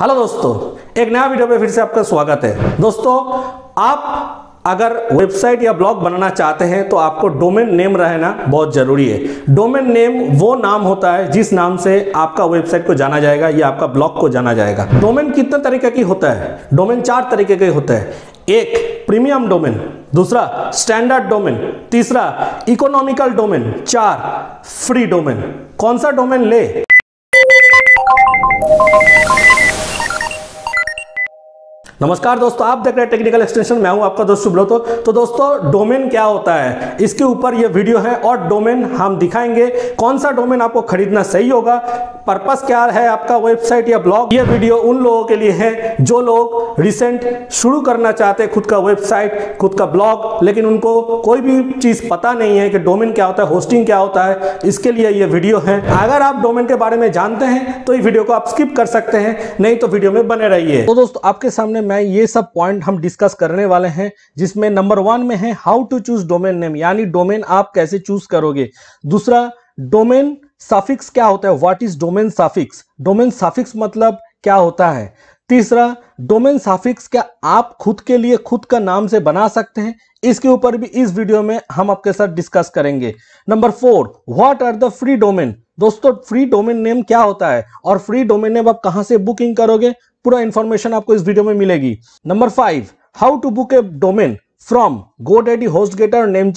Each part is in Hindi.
हेलो दोस्तों एक नया वीडियो में फिर से आपका स्वागत है दोस्तों आप अगर वेबसाइट या ब्लॉग बनाना चाहते हैं तो आपको डोमेन नेम रहना बहुत ज़रूरी है डोमेन नेम वो नाम होता है जिस नाम से आपका वेबसाइट को जाना जाएगा या आपका ब्लॉग को जाना जाएगा डोमेन कितने तरीके की होता है डोमेन चार तरीके के होते हैं एक प्रीमियम डोमेन दूसरा स्टैंडर्ड डोमेन तीसरा इकोनॉमिकल डोमेन चार फ्री डोमेन कौन सा डोमेन ले नमस्कार दोस्तों आप देख रहे हैं टेक्निकल एक्सटेंशन मैं हूं आपका दोस्त शुभ तो, तो दोस्तों डोमेन क्या होता है इसके ऊपर ये वीडियो है और डोमेन हम दिखाएंगे कौन सा डोमेन आपको खरीदना सही होगा पर्पस क्या है आपका वेबसाइट या ब्लॉग ये वीडियो उन लोगों के लिए है जो लोग रिसेंट शुरू करना चाहते हैं खुद का वेबसाइट खुद का ब्लॉग लेकिन उनको कोई भी चीज़ पता नहीं है कि डोमेन क्या होता है होस्टिंग क्या होता है इसके लिए ये वीडियो है अगर आप डोमेन के बारे में जानते हैं तो ये वीडियो को आप स्किप कर सकते हैं नहीं तो वीडियो में बने रहिए तो दोस्तों आपके सामने में ये सब पॉइंट हम डिस्कस करने वाले हैं जिसमें नंबर वन में है how to choose domain name यानी डोमेन आप कैसे चूज करोगे दूसरा डोमेन साफिक्स क्या होता है what is domain suffix domain suffix मतलब क्या होता है तीसरा डोमेन साफिक्स क्या आप खुद के लिए खुद का नाम से बना सकते हैं इसके ऊपर भी इस वीडियो में हम आपके साथ डिस्कस करेंगे number four what are the free domain दोस्तों फ्री डोमेन नेम क्या होता है और फ्री डोमेन नेम आप कहां से बुकिंग करोगे पूरा इंफॉर्मेशन आपको इस वीडियो में मिलेगी number five how to book a domain from GoDaddy HostGator name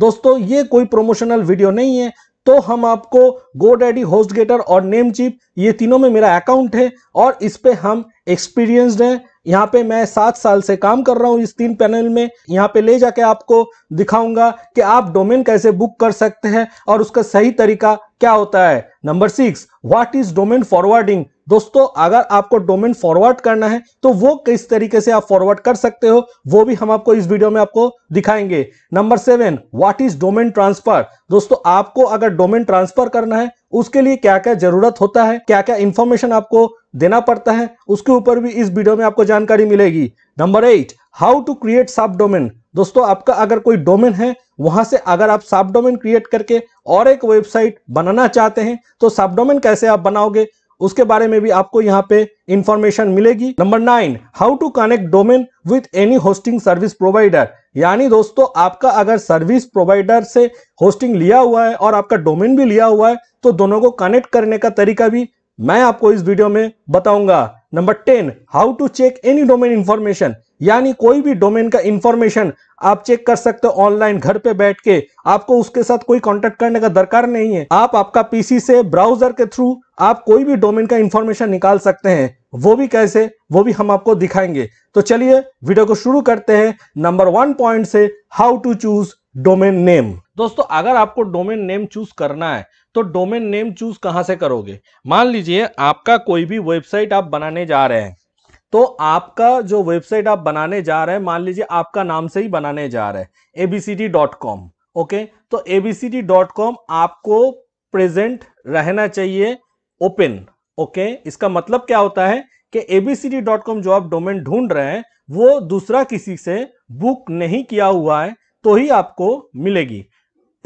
दोस्तों ये कोई प्रोमोशनल वीडियो नहीं है तो हम आपको गो डैडी होस्ट गेटर और नेम ये तीनों में मेरा अकाउंट है और इस पे हम एक्सपीरियंस्ड हैं यहाँ पे मैं सात साल से काम कर रहा हूँ इस तीन पैनल में यहाँ पे ले जाके आपको दिखाऊंगा कि आप डोमेन कैसे बुक कर सकते हैं और उसका सही तरीका क्या होता है number six what is domain forwarding दोस्तों अगर आपको डोमेन फॉरवर्ड करना है तो वो किस तरीके से आप फॉरवर्ड कर सकते हो वो भी हम आपको इस वीडियो में आपको दिखाएंगे number seven what is domain transfer दोस्तों आपको अगर डोमेन ट्रांसफर करना है उसके लिए क्या क्या जरूरत होता है क्या क्या इंफॉर्मेशन आपको देना पड़ता है उसके ऊपर भी इस वीडियो में आपको जानकारी मिलेगी number eight how to create sub domain दोस्तों आपका अगर कोई डोमेन है वहां से अगर आप सब डोमेन क्रिएट करके और एक वेबसाइट बनाना चाहते हैं तो सब डोमेन कैसे आप बनाओगे उसके बारे में भी आपको यहाँ पे इंफॉर्मेशन मिलेगी number nine how to connect domain with any hosting service provider यानी दोस्तों आपका अगर सर्विस प्रोवाइडर से होस्टिंग लिया हुआ है और आपका डोमेन भी लिया हुआ है तो दोनों को कनेक्ट करने का तरीका भी मैं आपको इस वीडियो में बताऊंगा number ten how to check any domain information यानी कोई भी डोमेन का इंफॉर्मेशन आप चेक कर सकते हो ऑनलाइन घर पे बैठ के आपको उसके साथ कोई कांटेक्ट करने का दरकार नहीं है आप आपका पीसी से ब्राउजर के थ्रू आप कोई भी डोमेन का इंफॉर्मेशन निकाल सकते हैं वो भी कैसे वो भी हम आपको दिखाएंगे तो चलिए वीडियो को शुरू करते हैं नंबर वन पॉइंट से how to choose domain name दोस्तों अगर आपको डोमेन नेम चूज करना है तो डोमेन नेम चूज कहाँ से करोगे मान लीजिए आपका कोई भी वेबसाइट आप बनाने जा रहे हैं तो आपका जो वेबसाइट आप बनाने जा रहे हैं मान लीजिए आपका नाम से ही बनाने जा रहे हैं एबीसीडी डॉट कॉम ओके तो एबीसीडी डॉट कॉम आपको प्रेजेंट रहना चाहिए ओपन ओके इसका मतलब क्या होता है कि एबीसीडी डॉट कॉम जो आप डोमेन ढूंढ रहे हैं वो दूसरा किसी से बुक नहीं किया हुआ है तो ही आपको मिलेगी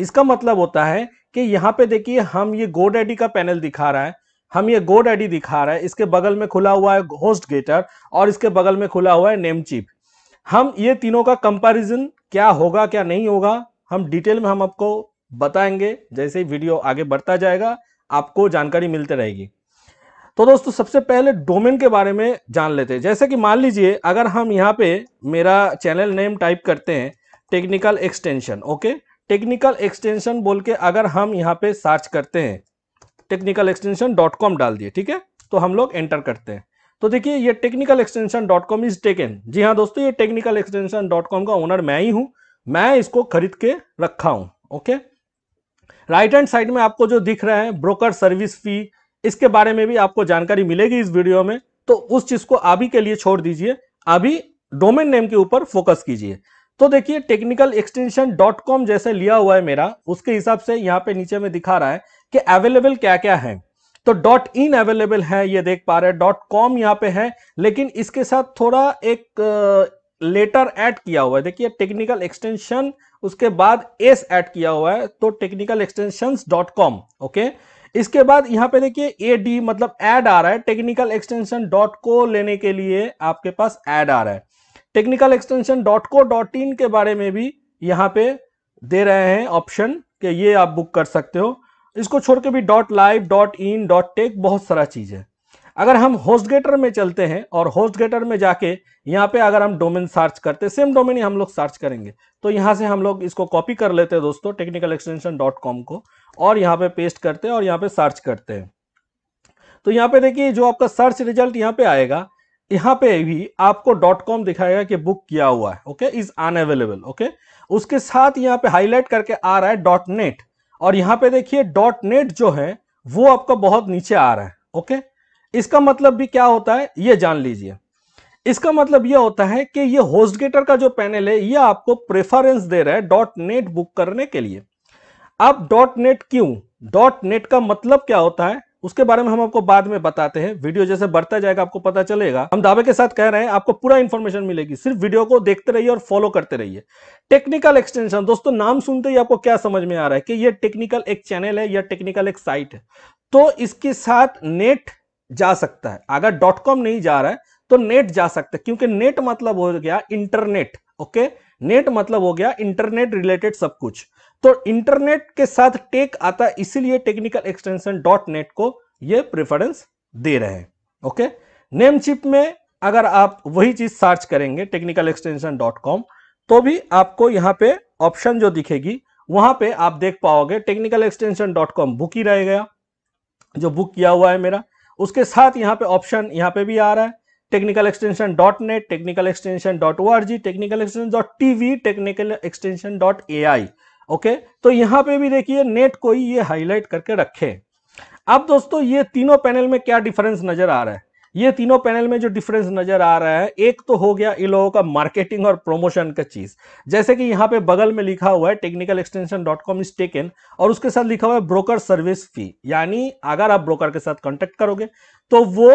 इसका मतलब होता है कि यहाँ पे देखिए हम ये गोड आईडी का पैनल दिखा रहा है हम ये गोड आईडी दिखा रहा है इसके बगल में खुला हुआ है होस्ट गेटर और इसके बगल में खुला हुआ है नेम चिप हम ये तीनों का कंपैरिजन क्या होगा क्या नहीं होगा हम डिटेल में हम आपको बताएंगे जैसे ही वीडियो आगे बढ़ता जाएगा आपको जानकारी मिलते रहेगी तो दोस्तों सबसे पहले डोमेन के बारे में जान लेते हैं जैसे कि मान लीजिए अगर हम यहाँ पे मेरा चैनल नेम टाइप करते हैं technical extension okay technical extension बोल के अगर हम यहाँ पे सर्च करते हैं टेक्निकल एक्सटेंशन डॉट कॉम डाल दिए ठीक है तो हम लोग एंटर करते हैं तो देखिए ये technical extension dot com is taken जी हाँ दोस्तों ये टेक्निकल एक्सटेंशन डॉट कॉम का ओनर मैं ही हूँ मैं इसको खरीद के रखा हूँ ओके राइट हैंड साइड में आपको जो दिख रहा है ब्रोकर सर्विस फी इसके बारे में भी आपको जानकारी मिलेगी इस वीडियो में तो उस चीज को अभी के लिए छोड़ दीजिए अभी डोमेन नेम के ऊपर फोकस कीजिए तो देखिए टेक्निकल एक्सटेंशन डॉट कॉम जैसे लिया हुआ है मेरा उसके हिसाब से यहाँ पे नीचे में दिखा रहा है कि अवेलेबल क्या क्या है तो डॉट इन अवेलेबल है ये देख पा रहे हैं डॉट कॉम यहाँ पे है लेकिन इसके साथ थोड़ा एक लेटर ऐड किया हुआ है देखिए टेक्निकल एक्सटेंशन उसके बाद एस ऐड किया हुआ है तो technical extension dot com okay इसके बाद यहाँ पे देखिए ए डी मतलब एड आ रहा है टेक्निकल एक्सटेंशन डॉट को लेने के लिए आपके पास एड आ रहा है technical extension dot co dot in के बारे में भी यहाँ पे दे रहे हैं ऑप्शन कि ये आप बुक कर सकते हो इसको छोड़ के भी dot live dot in dot tech बहुत सारा चीज़ है अगर हम होस्ट गेटर में चलते हैं और होस्ट गेटर में जाके यहाँ पे अगर हम डोमेन सर्च करते सेम डोमेन ही हम लोग सर्च करेंगे तो यहाँ से हम लोग इसको कॉपी कर लेते हैं दोस्तों टेक्निकल एक्सटेंशन डॉट कॉम को और यहाँ पे पेस्ट करते हैं और यहाँ पे सर्च करते हैं तो यहाँ पे देखिए जो आपका सर्च रिजल्ट यहाँ पे आएगा यहाँ पे भी आपको डॉट कॉम दिखाएगा कि बुक किया हुआ है ओके इज अनअवेलेबल ओके उसके साथ यहाँ पे हाईलाइट करके आ रहा है डॉट नेट और यहाँ पे देखिए डॉट नेट जो है वो आपका बहुत नीचे आ रहा है ओके इसका मतलब भी क्या होता है ये जान लीजिए इसका मतलब यह होता है कि ये होस्टगेटर का जो पैनल है ये आपको प्रेफरेंस दे रहा है डॉट नेट बुक करने के लिए अब डॉट नेट क्यों डॉट नेट का मतलब क्या होता है उसके बारे में हम आपको बाद में बताते हैं वीडियो जैसे बढ़ता जाएगा आपको पता चलेगा हम दावे के साथ कह रहे हैं आपको पूरा इन्फॉर्मेशन मिलेगी सिर्फ वीडियो को देखते रहिए और फॉलो करते रहिए टेक्निकल एक्सटेंशन दोस्तों नाम सुनते ही आपको क्या समझ में आ रहा है कि यह टेक्निकल एक चैनल है या टेक्निकल एक साइट है तो इसके साथ नेट जा सकता है अगर डॉट कॉम नहीं जा रहा है तो नेट जा सकता है क्योंकि नेट मतलब हो गया इंटरनेट ओके नेट मतलब हो गया इंटरनेट रिलेटेड सब कुछ तो इंटरनेट के साथ टेक आता इसीलिए टेक्निकल एक्सटेंशन डॉट नेट को ये प्रेफरेंस दे रहे हैं ओके नेम चिप में अगर आप वही चीज सर्च करेंगे टेक्निकल एक्सटेंशन डॉट कॉम तो भी आपको यहां पे ऑप्शन जो दिखेगी वहां पे आप देख पाओगे technical extension dot com book ही रह गया जो बुक किया हुआ है मेरा उसके साथ यहाँ पे ऑप्शन यहाँ पे भी आ रहा है technical extension dot net technical extension dot O R G technical extension dot TV technical extension dot A I okay तो यहां पे भी देखिए नेट को ही ये हाईलाइट करके रखे अब दोस्तों ये तीनों पैनल में क्या डिफरेंस नजर आ रहा है ये तीनों पैनल में जो डिफरेंस नजर आ रहा है एक तो हो गया इन लोगों का मार्केटिंग और प्रोमोशन का चीज जैसे कि यहां पे बगल में लिखा हुआ है technical extension dot com is taken और उसके साथ लिखा हुआ है ब्रोकर सर्विस फी यानी अगर आप ब्रोकर के साथ कॉन्टेक्ट करोगे तो वो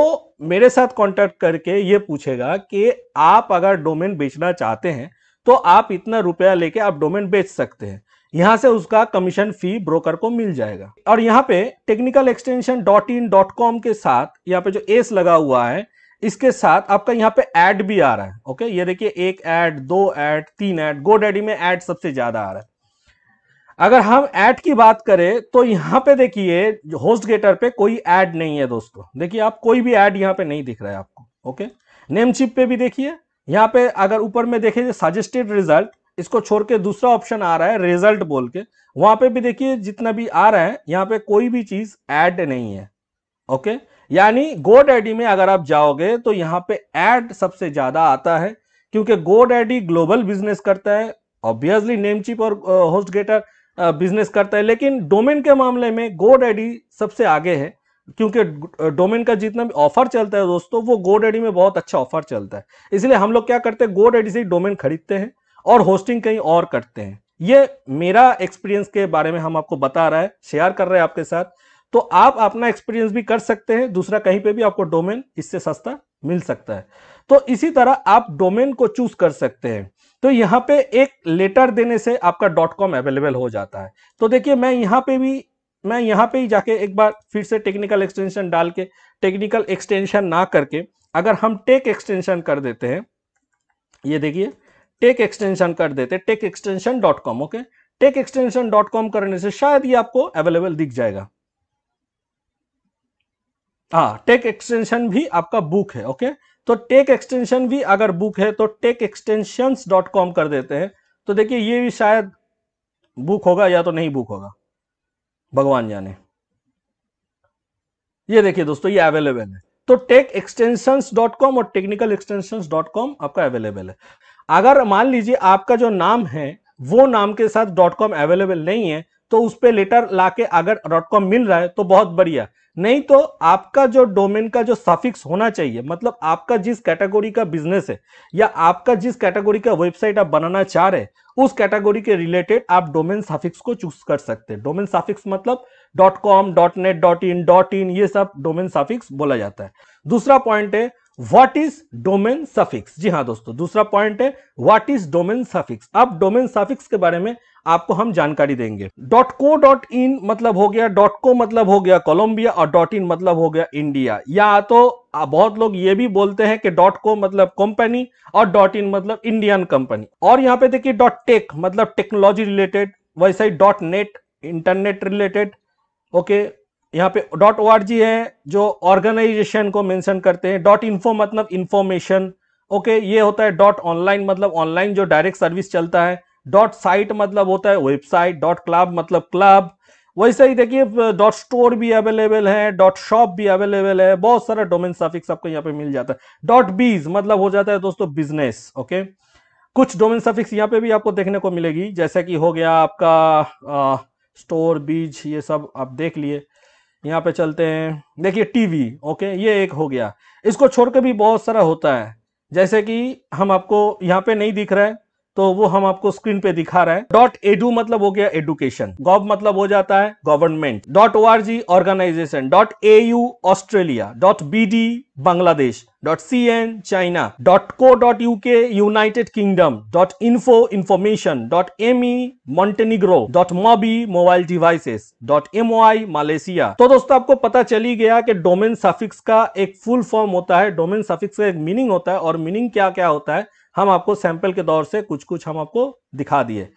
मेरे साथ कॉन्टेक्ट करके ये पूछेगा कि आप अगर डोमेन बेचना चाहते हैं तो आप इतना रुपया लेके आप डोमेन बेच सकते हैं यहां से उसका कमीशन फी ब्रोकर को मिल जाएगा और यहाँ पे technical extension dot in dot com के साथ यहाँ पे जो एस लगा हुआ है इसके साथ आपका यहाँ पे एड भी आ रहा है ओके ये देखिए एक एड दो एड तीन एड गो डैडी में एड सबसे ज्यादा आ रहा है अगर हम ऐड की बात करें तो यहाँ पे देखिए होस्ट गेटर पे कोई ऐड नहीं है दोस्तों देखिए आप कोई भी ऐड यहाँ पे नहीं दिख रहा है आपको ओके नेम चिप पे भी देखिए यहाँ पे अगर ऊपर में देखे सजेस्टेड रिजल्ट इसको छोड़ के दूसरा ऑप्शन आ रहा है रिजल्ट बोल के वहां पे भी देखिए जितना भी आ रहा है यहाँ पे कोई भी चीज ऐड नहीं है ओके यानी गो डैडी में अगर आप जाओगे तो यहाँ पे ऐड सबसे ज्यादा आता है क्योंकि गो डैडी ग्लोबल बिजनेस करता है ऑब्वियसली नेमचिप और होस्ट गेटर बिजनेस करता है लेकिन डोमेन के मामले में गो डैडी सबसे आगे है क्योंकि डोमेन का जितना भी ऑफर चलता है दोस्तों वो गो डैडी में बहुत अच्छा ऑफर चलता है इसलिए हम लोग क्या करते हैं गो डैडी से ही डोमेन खरीदते हैं और होस्टिंग कहीं और करते हैं ये मेरा एक्सपीरियंस के बारे में हम आपको बता रहा है शेयर कर रहे हैं आपके साथ तो आप अपना एक्सपीरियंस भी कर सकते हैं दूसरा कहीं पे भी आपको डोमेन इससे सस्ता मिल सकता है तो इसी तरह आप डोमेन को चूज कर सकते हैं तो यहाँ पे एक लेटर देने से आपका डॉट कॉम अवेलेबल हो जाता है तो देखिए मैं यहाँ पे भी मैं यहाँ पे ही जाके एक बार फिर से टेक्निकल एक्सटेंशन डाल के टेक्निकल एक्सटेंशन ना करके अगर हम टेक एक्सटेंशन कर देते हैं ये देखिए टेक एक्सटेंशन कर देते tech extension dot com okay tech extension dot com करने से शायद ये आपको अवेलेबल दिख जाएगा हाँ टेक एक्सटेंशन भी आपका बुक है ओके तो टेक एक्सटेंशन भी अगर बुक है तो टेक एक्सटेंशन डॉट कॉम कर देते हैं तो देखिए ये भी शायद बुक होगा या तो नहीं बुक होगा भगवान जाने ये देखिए दोस्तों ये अवेलेबल है तो टेक एक्सटेंशन डॉट कॉम और टेक्निकल एक्सटेंशन डॉट कॉम आपका अवेलेबल है अगर मान लीजिए आपका जो नाम है वो नाम के साथ डॉट कॉम अवेलेबल नहीं है तो उस पर लेटर लाके अगर डॉट कॉम मिल रहा है तो बहुत बढ़िया नहीं तो आपका जो डोमेन का जो सफिक्स होना चाहिए मतलब आपका जिस कैटेगोरी का बिजनेस है या आपका जिस कैटेगोरी का वेबसाइट आप बनाना चाह रहे हैं उस कैटेगोरी के रिलेटेड आप डोमेन सफिक्स को चूज कर सकते हैं डोमेन सफिक्स मतलब dot com dot net dot in dot in ये सब डोमेन सफिक्स बोला जाता है दूसरा पॉइंट है व्हाट इज डोमेन सफिक्स जी हाँ दोस्तों दूसरा पॉइंट है व्हाट इज डोमेन सफिक्स अब डोमेन सफिक्स के बारे में आपको हम जानकारी देंगे डॉट को डॉट इन मतलब हो गया डॉट को मतलब हो गया कोलंबिया और डॉट इन मतलब हो गया इंडिया या तो बहुत लोग ये भी बोलते हैं कि डॉट को मतलब कंपनी और डॉट इन मतलब इंडियन कंपनी और यहाँ पे देखिए डॉट टेक मतलब टेक्नोलॉजी रिलेटेड वैसे ही dot net internet related okay यहाँ पे डॉट ओ है जो ऑर्गेनाइजेशन को मेंशन करते हैं डॉट इन्फो मतलब इन्फॉर्मेशन ओके ये होता है डॉट ऑनलाइन मतलब ऑनलाइन जो डायरेक्ट सर्विस चलता है डॉट साइट मतलब होता है वेबसाइट डॉट क्लब मतलब क्लब वैसे ही देखिए डॉट स्टोर भी अवेलेबल है डॉट शॉप भी अवेलेबल है बहुत सारा डोमेन सफिक्स आपको यहाँ पे मिल जाता है डॉट बीज मतलब हो जाता है दोस्तों बिजनेस ओके कुछ डोमेन सफिक्स यहाँ पे भी आपको देखने को मिलेगी जैसे कि हो गया आपका आ, स्टोर बीज ये सब आप देख लिए यहाँ पे चलते हैं देखिए टीवी ओके ये एक हो गया इसको छोड़ के भी बहुत सारा होता है जैसे कि हम आपको यहाँ पे नहीं दिख रहा है तो वो हम आपको स्क्रीन पे दिखा रहे हैं डॉट एडू मतलब हो गया एडुकेशन गॉव मतलब हो जाता है government dot O R G organization dot A U Australia dot B D Bangladesh dot C N China dot co dot U K United Kingdom dot info information dot M E Montenegro dot mobi mobile devices dot M O I Malaysia तो दोस्तों आपको पता चली गया कि डोमेन सफिक्स का एक फुल फॉर्म होता है डोमेन सफिक्स का एक मीनिंग होता है और मीनिंग क्या क्या होता है हम आपको सैंपल के दौर से कुछ कुछ हम आपको दिखा दिए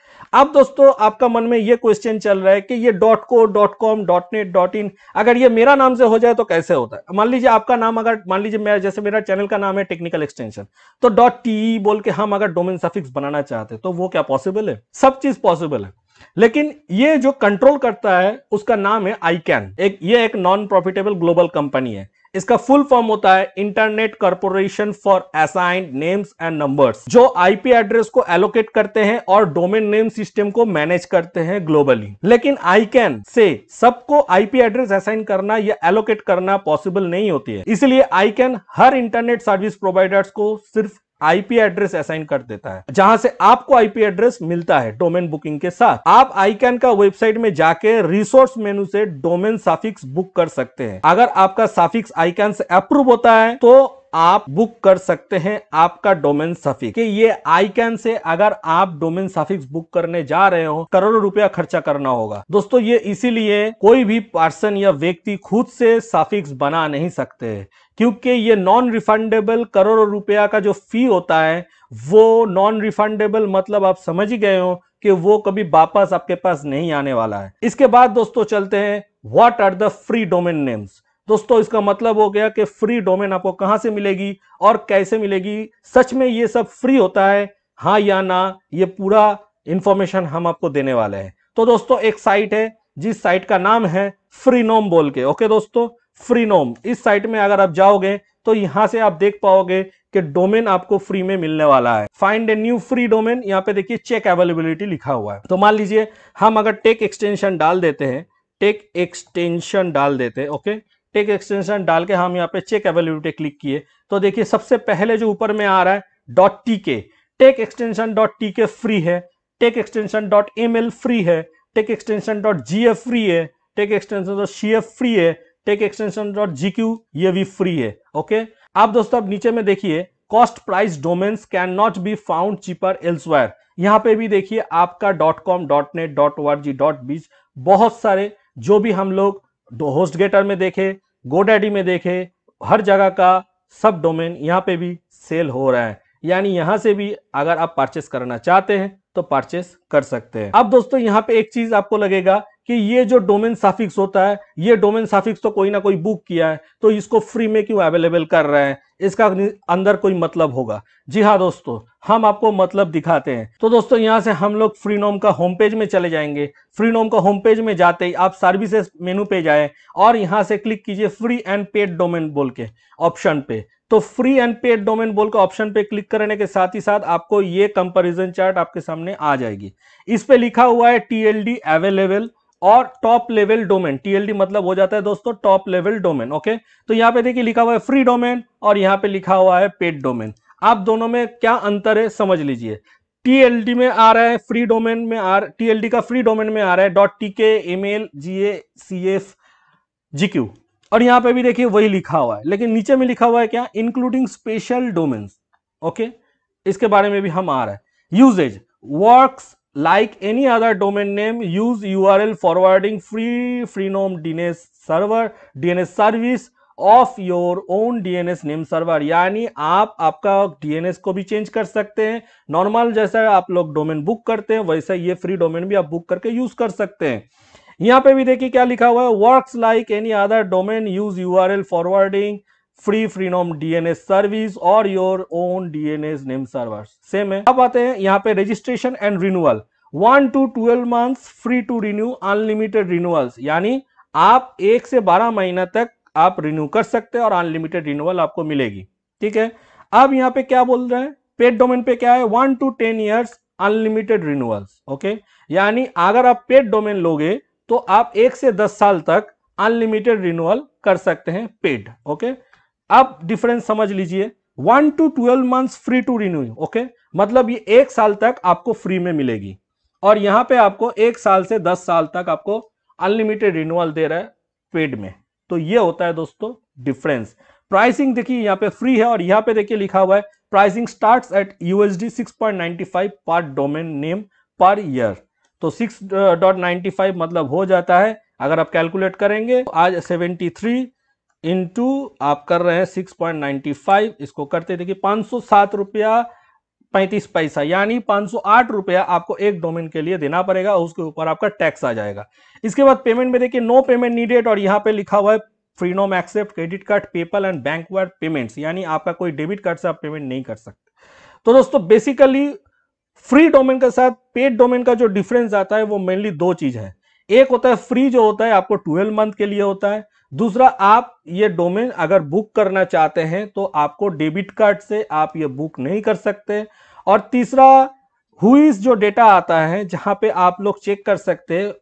अब दोस्तों आपका मन में ये क्वेश्चन चल रहा है कि ये dot co dot com dot net dot in अगर ये मेरा नाम से हो जाए तो कैसे होता है मान लीजिए आपका नाम अगर मान लीजिए मेरा जैसे मेरा चैनल का नाम है टेक्निकल एक्सटेंशन तो डॉट टी बोल के हम अगर डोमेन सफिक्स बनाना चाहते तो वो क्या पॉसिबल है सब चीज पॉसिबल है लेकिन ये जो कंट्रोल करता है उसका नाम है आई कैन एक ये एक नॉन प्रॉफिटेबल ग्लोबल कंपनी है इसका फुल फॉर्म होता है internet corporation for assigned names and numbers जो आईपी एड्रेस को एलोकेट करते हैं और डोमेन नेम सिस्टम को मैनेज करते हैं ग्लोबली लेकिन आई कैन से सबको आईपी एड्रेस असाइन करना या एलोकेट करना पॉसिबल नहीं होती है इसलिए आई कैन हर इंटरनेट सर्विस प्रोवाइडर्स को सिर्फ आईपी एड्रेस असाइन कर देता है जहां से आपको आईपी एड्रेस मिलता है डोमेन बुकिंग के साथ आप आईकैन का वेबसाइट में जाके रिसोर्स मेनू से डोमेन साफिक्स बुक कर सकते हैं अगर आपका साफिक्स आईकैन से अप्रूव होता है तो आप बुक कर सकते हैं आपका डोमेन सफिक ये आईकैन से अगर आप डोमेन सफिक्स बुक करने जा रहे हो करोड़ों रुपया खर्चा करना होगा दोस्तों ये इसीलिए कोई भी पर्सन या व्यक्ति खुद से सफिक्स बना नहीं सकते क्योंकि ये नॉन रिफंडेबल करोड़ों रुपया का जो फी होता है वो नॉन रिफंडेबल मतलब आप समझ ही गए हो कि वो कभी वापस आपके पास नहीं आने वाला है इसके बाद दोस्तों चलते हैं what are the free domain names दोस्तों इसका मतलब हो गया कि फ्री डोमेन आपको कहां से मिलेगी और कैसे मिलेगी सच में ये सब फ्री होता है हाँ या ना ये पूरा इंफॉर्मेशन हम आपको देने वाले हैं तो दोस्तों एक साइट है जिस साइट का नाम है फ्री नोम बोल के ओके दोस्तों फ्रीनोम इस साइट में अगर आप जाओगे तो यहां से आप देख पाओगे कि डोमेन आपको फ्री में मिलने वाला है find a new free domain यहाँ पे देखिए चेक अवेलेबिलिटी लिखा हुआ है तो मान लीजिए हम अगर टेक एक्सटेंशन डाल देते हैं टेक एक्सटेंशन डाल देते हैं ओके टेक एक्सटेंशन डाल के हम यहाँ पे चेक अवेलेबिलिटी क्लिक किए तो देखिए सबसे पहले जो ऊपर में आ रहा है dot T K tech extension dot T K free है tech extension dot M L free है tech extension dot G F free है tech extension dot C F free है tech extension dot G Q ये भी फ्री है ओके आप दोस्तों अब नीचे में देखिए cost price domains can not be found cheaper elsewhere यहाँ पे भी देखिए आपका dot com dot net dot O R G dot beach बहुत सारे जो भी हम लोग होस्ट गेटर में देखे गोडेडी में देखे हर जगह का सब डोमेन यहाँ पे भी सेल हो रहा है यानी यहाँ से भी अगर आप परचेस करना चाहते हैं तो परचेस कर सकते हैं अब दोस्तों यहाँ पे एक चीज आपको लगेगा कि ये जो डोमेन साफिक्स होता है ये डोमेन साफिक्स तो कोई ना कोई बुक किया है तो इसको फ्री में क्यों अवेलेबल कर रहे हैं इसका अंदर कोई मतलब होगा जी हाँ दोस्तों हम आपको मतलब दिखाते हैं तो दोस्तों यहाँ से हम लोग फ्री नोम का होम पेज में चले जाएंगे फ्री नोम का होम पेज में जाते ही आप सर्विसेस मेनू पे जाए और यहाँ से क्लिक कीजिए फ्री एंड पेड डोमेन बोल के ऑप्शन पे तो फ्री एंड पेड डोमेन बोल के ऑप्शन पे क्लिक करने के साथ ही साथ आपको ये कंपेरिजन चार्ट आपके सामने आ जाएगी इस पे लिखा हुआ है टी अवेलेबल और टॉप लेवल डोमेन टीएलडी मतलब हो जाता है दोस्तों टॉप लेवल डोमेन ओके तो यहाँ पे देखिए लिखा हुआ है फ्री डोमेन और यहाँ पे लिखा हुआ है पेड डोमेन आप दोनों में क्या अंतर है समझ लीजिए टीएलडी में आ रहा है फ्री डोमेन में आ टीएलडी का फ्री डोमेन में आ रहा है dot T K M L G A C F G Q और यहाँ पे भी देखिए वही लिखा हुआ है लेकिन नीचे में लिखा हुआ है क्या इंक्लूडिंग स्पेशल डोमेन्स ओके इसके बारे में भी हम आ रहे हैं usage works like any other domain name use U R L forwarding free Freenom D N S server D N S service of your own D N S name server यानी आप आपका डीएनएस को भी चेंज कर सकते हैं नॉर्मल जैसा आप लोग डोमेन बुक करते हैं वैसा ये फ्री डोमेन भी आप बुक करके यूज कर सकते हैं यहाँ पे भी देखिए क्या लिखा हुआ है works like any other domain use U R L forwarding free Freenom DNS service और your own DNS name server same है अब आते हैं यहाँ पे registration and renewal one to twelve months free to renew unlimited renewals यानी आप एक से बारह महीना तक आप रिन्यू कर सकते हैं और अनलिमिटेड रिन्यूअल आपको मिलेगी ठीक है अब यहाँ पे क्या बोल रहे हैं पेड डोमेन पे क्या है one to ten years unlimited renewals okay यानी अगर आप पेड डोमेन लोगे तो आप एक से दस साल तक अनलिमिटेड रिन्यूअल कर सकते हैं पेड ओके okay? अब डिफरेंस समझ लीजिए one to twelve months free to renew okay मतलब ये एक साल तक आपको फ्री में मिलेगी और यहां पे आपको एक साल से दस साल तक आपको अनलिमिटेड रिन्यूअल दे रहा है पेड में तो ये होता है दोस्तों डिफरेंस प्राइसिंग देखिए यहाँ पे फ्री है और यहाँ पे देखिए लिखा हुआ है pricing starts at USD five per domain name per year तो 6.95 uh, मतलब हो जाता है अगर आप कैलकुलेट करेंगे तो आज थ्री इंटू आप कर रहे हैं सिक्स पॉइंट नाइन्टी फाइव इसको करते देखिए पाँच सौ सात रुपया पैंतीस पैसा यानी पाँच सौ आठ रुपया आपको एक डोमेन के लिए देना पड़ेगा उसके ऊपर आपका टैक्स आ जाएगा इसके बाद पेमेंट में देखिए नो पेमेंट नीडेड और यहाँ पे लिखा हुआ है Freenom accept credit card PayPal and bank word payments यानी आपका कोई डेबिट कार्ड से आप पेमेंट नहीं कर सकते तो दोस्तों बेसिकली फ्री डोमेन के साथ पेड डोमेन का जो डिफरेंस आता है वो मेनली दो चीज है एक होता है फ्री जो होता है आपको ट्वेल्व मंथ के लिए होता है दूसरा आप ये डोमेन अगर बुक करना चाहते हैं तो आपको डेबिट कार्ड से आप ये बुक नहीं कर सकते और तीसरा हुईज जो डेटा आता है जहां पे आप लोग चेक कर सकते हैं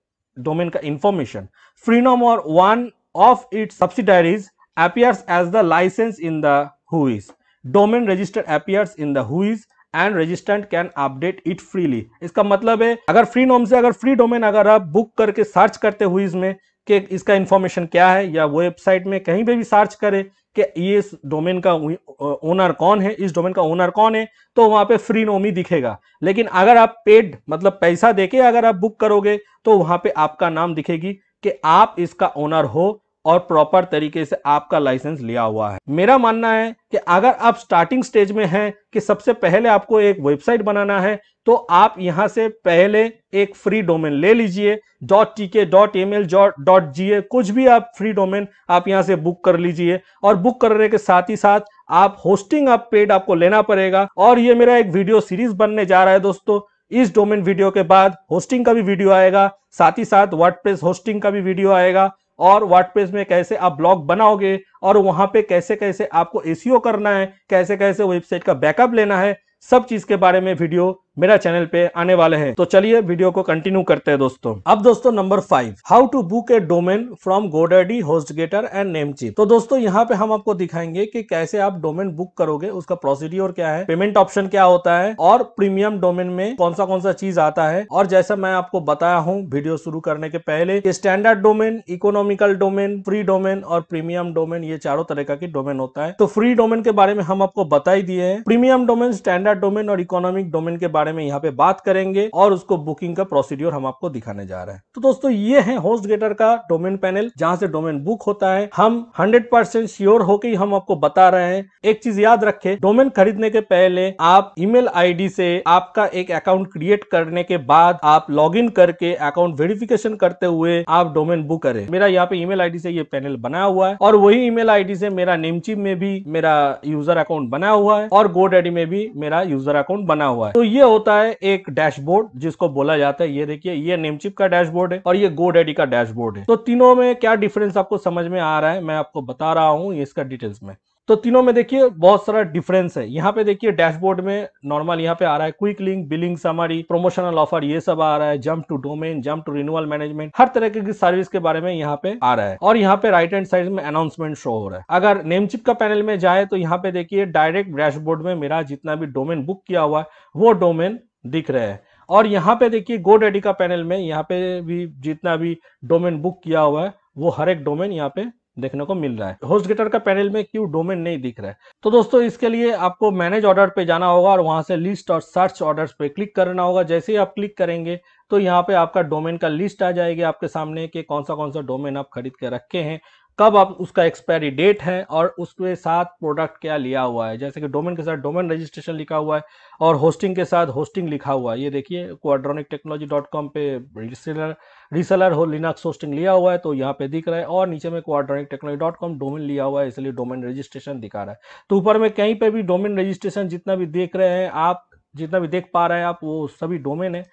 डोमेन का इंफॉर्मेशन फ्रीनोम और one of its subsidiaries appears as the licence in the हुईज domain registered appears in the हुईज and resistant can update it freely इसका मतलब है अगर फ्री नोम से अगर फ्री डोमेन अगर आप बुक करके सर्च करते हुईज इसमें कि इसका इंफॉर्मेशन क्या है या वेबसाइट में कहीं पे भी सर्च करे कि ये इस डोमेन का ओनर कौन है इस डोमेन का ओनर कौन है तो वहां पे फ्री नोमी दिखेगा लेकिन अगर आप पेड मतलब पैसा देके अगर आप बुक करोगे तो वहां पे आपका नाम दिखेगी कि आप इसका ओनर हो और प्रॉपर तरीके से आपका लाइसेंस लिया हुआ है मेरा मानना है कि अगर आप स्टार्टिंग स्टेज में हैं कि सबसे पहले आपको एक वेबसाइट बनाना है तो आप यहां से पहले एक फ्री डोमेन ले लीजिए dot T K dot M L dot G A कुछ भी आप फ्री डोमेन आप यहां से बुक कर लीजिए और बुक करने के साथ ही साथ आप होस्टिंग आप पेड आपको लेना पड़ेगा और ये मेरा एक वीडियो सीरीज बनने जा रहा है दोस्तों इस डोमेन वीडियो के बाद होस्टिंग का भी वीडियो आएगा साथ ही साथ वर्डप्रेस होस्टिंग का भी वीडियो आएगा और वर्डप्रेस में कैसे आप ब्लॉग बनाओगे और वहां पे कैसे कैसे आपको एसीओ e करना है कैसे कैसे वेबसाइट का बैकअप लेना है सब चीज के बारे में वीडियो मेरा चैनल पे आने वाले हैं तो चलिए वीडियो को कंटिन्यू करते हैं दोस्तों अब दोस्तों number five how to book a domain from GoDaddy HostGator and Namecheap तो दोस्तों यहाँ पे हम आपको दिखाएंगे कि कैसे आप डोमेन बुक करोगे उसका प्रोसीड्योर क्या है पेमेंट ऑप्शन क्या होता है और प्रीमियम डोमेन में कौन सा कौन सा चीज आता है और जैसा मैं आपको बताया हूँ वीडियो शुरू करने के पहले standard domain economical domain free domain और प्रीमियम डोमेन ये चारों तरह का की डोमेन होता है तो फ्री डोमेन के बारे में हम आपको बता ही दिए है प्रीमियम डोमेन स्टैंडर्ड डोमेन और इकोनॉमिक डोमेन के बारे बारे में यहाँ पे बात करेंगे और उसको बुकिंग का प्रोसीड्योर हम आपको दिखाने जा रहे हैं तो दोस्तों ये है होस्ट गेटर का डोमेन पैनल जहाँ से डोमेन बुक होता है हम हंड्रेड परसेंट श्योर होके हम आपको बता रहे हैं एक चीज याद रखे डोमेन खरीदने के पहले आप ईमेल आईडी से आपका एक अकाउंट क्रिएट करने के बाद आप लॉग करके अकाउंट वेरिफिकेशन करते हुए आप डोमेन बुक करें मेरा यहाँ पे ईमेल आईडी से ये पैनल बनाया हुआ है और वही ईमेल आईडी से मेरा नेमचिप में भी मेरा यूजर अकाउंट बना हुआ है और गोडेडी में भी मेरा यूजर अकाउंट बना हुआ है तो ये होता है एक डैशबोर्ड जिसको बोला जाता है ये देखिए ये नेमचिप का डैशबोर्ड है और ये गो डैडी का डैशबोर्ड है तो तीनों में क्या डिफरेंस आपको समझ में आ रहा है मैं आपको बता रहा हूँ इसका डिटेल्स में तो तीनों में देखिए बहुत सारा डिफरेंस है यहाँ पे देखिए डैशबोर्ड में नॉर्मल यहाँ पे आ रहा है quick link billing summary promotional offer ये सब आ रहा है jump to domain jump to renewal management हर तरह की सर्विस के बारे में यहाँ पे आ रहा है और यहाँ पे राइट हैंड साइड में अनाउंसमेंट शो हो रहा है अगर नेमचिप का पैनल में जाए तो यहाँ पे देखिए डायरेक्ट डैशबोर्ड में मेरा जितना भी डोमेन बुक किया हुआ है वो डोमेन दिख रहा है और यहाँ पे देखिए गो का पैनल में यहाँ पे भी जितना भी डोमेन बुक किया हुआ है वो हर एक डोमेन यहाँ पे देखने को मिल रहा है होस्ट गेटर का पैनल में क्यू डोमेन नहीं दिख रहा है तो दोस्तों इसके लिए आपको मैनेज ऑर्डर पे जाना होगा और वहां से लिस्ट और सर्च ऑर्डर पे क्लिक करना होगा जैसे ही आप क्लिक करेंगे तो यहाँ पे आपका डोमेन का लिस्ट आ जाएगी आपके सामने कि कौन सा कौन सा डोमेन आप खरीद के रखे हैं कब आप उसका एक्सपायरी डेट है और उसके साथ प्रोडक्ट क्या लिया हुआ है जैसे कि डोमेन के साथ डोमेन रजिस्ट्रेशन लिखा हुआ है और होस्टिंग के साथ होस्टिंग लिखा हुआ है ये देखिए क्वाड्रॉनिक टेक्नोलॉजी डॉट कॉम पे रिसेलर रिसलर हो लिनक्स होस्टिंग लिया हुआ है तो यहाँ पे दिख रहा है और नीचे में Quadronic technology dot com domain लिया हुआ है इसलिए डोमेन रजिस्ट्रेशन दिखा रहा है तो ऊपर में कहीं पर भी डोमेन रजिस्ट्रेशन जितना भी देख रहे हैं आप जितना भी देख पा रहे हैं आप वो सभी डोमेन है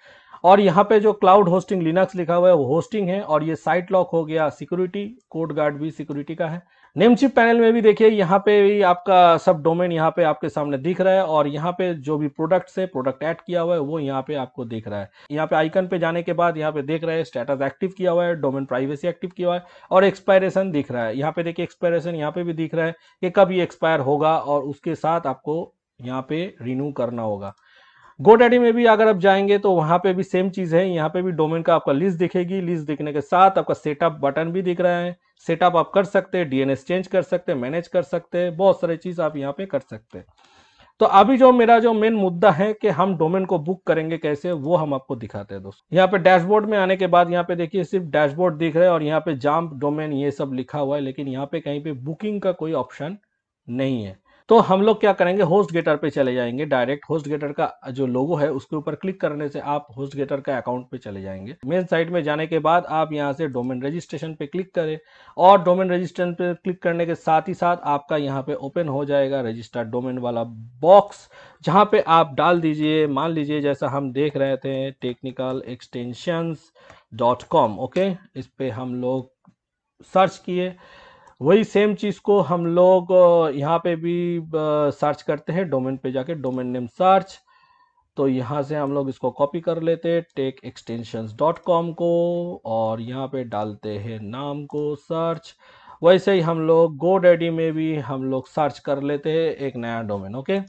और यहाँ पे जो क्लाउड होस्टिंग लिनक्स लिखा हुआ है वो होस्टिंग है और ये साइट लॉक हो गया सिक्योरिटी कोड गार्ड भी सिक्योरिटी का है नेमचिप पैनल में भी देखिए यहाँ पे भी आपका सब डोमेन यहाँ पे आपके सामने दिख रहा है और यहाँ पे जो भी प्रोडक्ट है प्रोडक्ट ऐड किया हुआ है वो यहाँ पे आपको दिख रहा है यहाँ पे आइकन पे जाने के बाद यहाँ पे देख रहे हैं स्टेटस एक्टिव किया हुआ है डोमेन प्राइवेसी एक्टिव किया हुआ है और एक्सपायरेशन दिख रहा है यहाँ पे देखिए एक्सपायरेशन यहाँ पे भी दिख रहा है कि कब ये एक्सपायर होगा और उसके साथ आपको यहाँ पे रिन्यू करना होगा गोडाडी में भी अगर आप जाएंगे तो वहां पे भी सेम चीज है यहाँ पे भी डोमेन का आपका लिस्ट दिखेगी लिस्ट दिखने के साथ आपका सेटअप बटन भी दिख रहा है सेटअप आप कर सकते हैं डीएनएस चेंज कर सकते हैं मैनेज कर सकते हैं बहुत सारी चीज आप यहाँ पे कर सकते हैं तो अभी जो मेरा जो मेन मुद्दा है कि हम डोमेन को बुक करेंगे कैसे वो हम आपको दिखाते हैं दोस्तों यहाँ पे डैशबोर्ड में आने के बाद यहाँ पे देखिए सिर्फ डैशबोर्ड दिख रहा है और यहाँ पे जाम्प डोमेन ये सब लिखा हुआ है लेकिन यहाँ पे कहीं पे बुकिंग का कोई ऑप्शन नहीं है तो हम लोग क्या करेंगे होस्ट गेटर पे चले जाएंगे डायरेक्ट होस्ट गेटर का जो लोगो है उसके ऊपर क्लिक करने से आप होस्ट गेटर का अकाउंट पे चले जाएंगे मेन साइट में जाने के बाद आप यहाँ से डोमेन रजिस्ट्रेशन पे क्लिक करें और डोमेन रजिस्ट्रेशन पे क्लिक करने के साथ ही साथ आपका यहाँ पे ओपन हो जाएगा रजिस्टर डोमेन वाला बॉक्स जहाँ पे आप डाल दीजिए मान लीजिए जैसा हम देख रहे थे technical extension dot com okay इस पर हम लोग सर्च किए वही सेम चीज को हम लोग यहाँ पे भी सर्च करते हैं डोमेन पे जाके डोमेन नेम सर्च तो यहाँ से हम लोग इसको कॉपी कर लेते हैं टेक एक्सटेंशन डॉट कॉम को और यहाँ पे डालते हैं नाम को सर्च वैसे ही हम लोग गो डैडी में भी हम लोग सर्च कर लेते हैं एक नया डोमेन ओके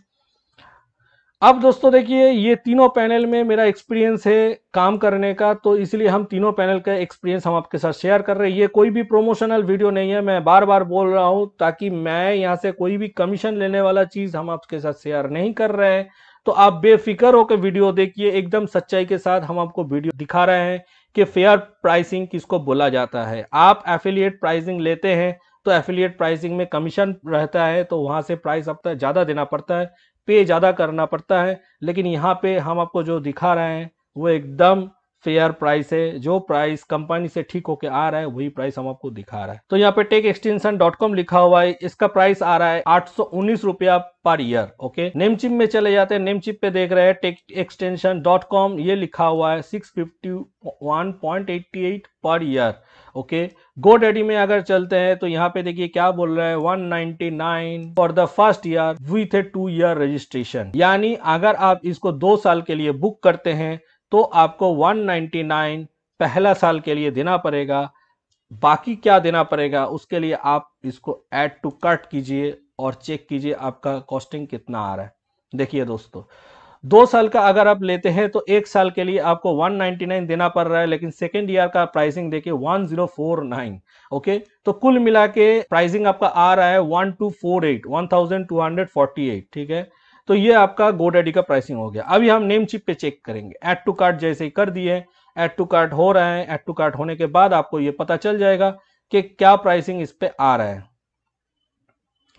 अब दोस्तों देखिए ये तीनों पैनल में मेरा एक्सपीरियंस है काम करने का तो इसलिए हम तीनों पैनल का एक्सपीरियंस हम आपके साथ शेयर कर रहे हैं ये कोई भी प्रोमोशनल वीडियो नहीं है मैं बार बार बोल रहा हूँ ताकि मैं यहाँ से कोई भी कमीशन लेने वाला चीज़ हम आपके साथ शेयर नहीं कर रहे हैं तो आप बेफिक्र होकर वीडियो देखिए एकदम सच्चाई के साथ हम आपको वीडियो दिखा रहे हैं कि फेयर प्राइसिंग किसको बोला जाता है आप एफिलियट प्राइसिंग लेते हैं तो एफिलिएट प्राइसिंग में कमीशन रहता है तो वहां से प्राइस आपका ज़्यादा देना पड़ता है पे ज़्यादा करना पड़ता है लेकिन यहाँ पे हम आपको जो दिखा रहे हैं वो एकदम फेयर प्राइस है जो प्राइस कंपनी से ठीक होके आ रहा है वही प्राइस हम आपको दिखा रहा है तो यहाँ पे टेक एक्सटेंशन डॉट कॉम लिखा हुआ है इसका प्राइस आ रहा है आठ सौ उन्नीस रुपया पर ईयर ओके नेमचिप में चले जाते हैं नेमचिप पे देख रहे हैं टेक एक्सटेंशन डॉट कॉम ये लिखा हुआ है six fifty one point eighty eight per year okay GoDaddy में अगर चलते हैं तो यहाँ पे देखिए क्या बोल रहा है 199 for the first year with a two year registration यानी अगर आप इसको दो साल के लिए बुक करते हैं तो आपको 199 पहला साल के लिए देना पड़ेगा बाकी क्या देना पड़ेगा उसके लिए आप इसको एड टू कट कीजिए और चेक कीजिए आपका कॉस्टिंग कितना आ रहा है देखिए दोस्तों दो साल का अगर आप लेते हैं तो एक साल के लिए आपको 199 देना पड़ रहा है लेकिन सेकेंड ईयर का प्राइसिंग देखिए 1049 ओके तो कुल मिला के प्राइसिंग आपका आ रहा है 1248 1248 ठीक है तो ये आपका गोडेडी का प्राइसिंग हो गया अभी हम नेम चिप पे चेक करेंगे एड टू कार्ट जैसे ही कर दिए एड टू कार्ट हो रहा है एड टू कार्ट होने के बाद आपको ये पता चल जाएगा कि क्या प्राइसिंग इस पे आ रहा है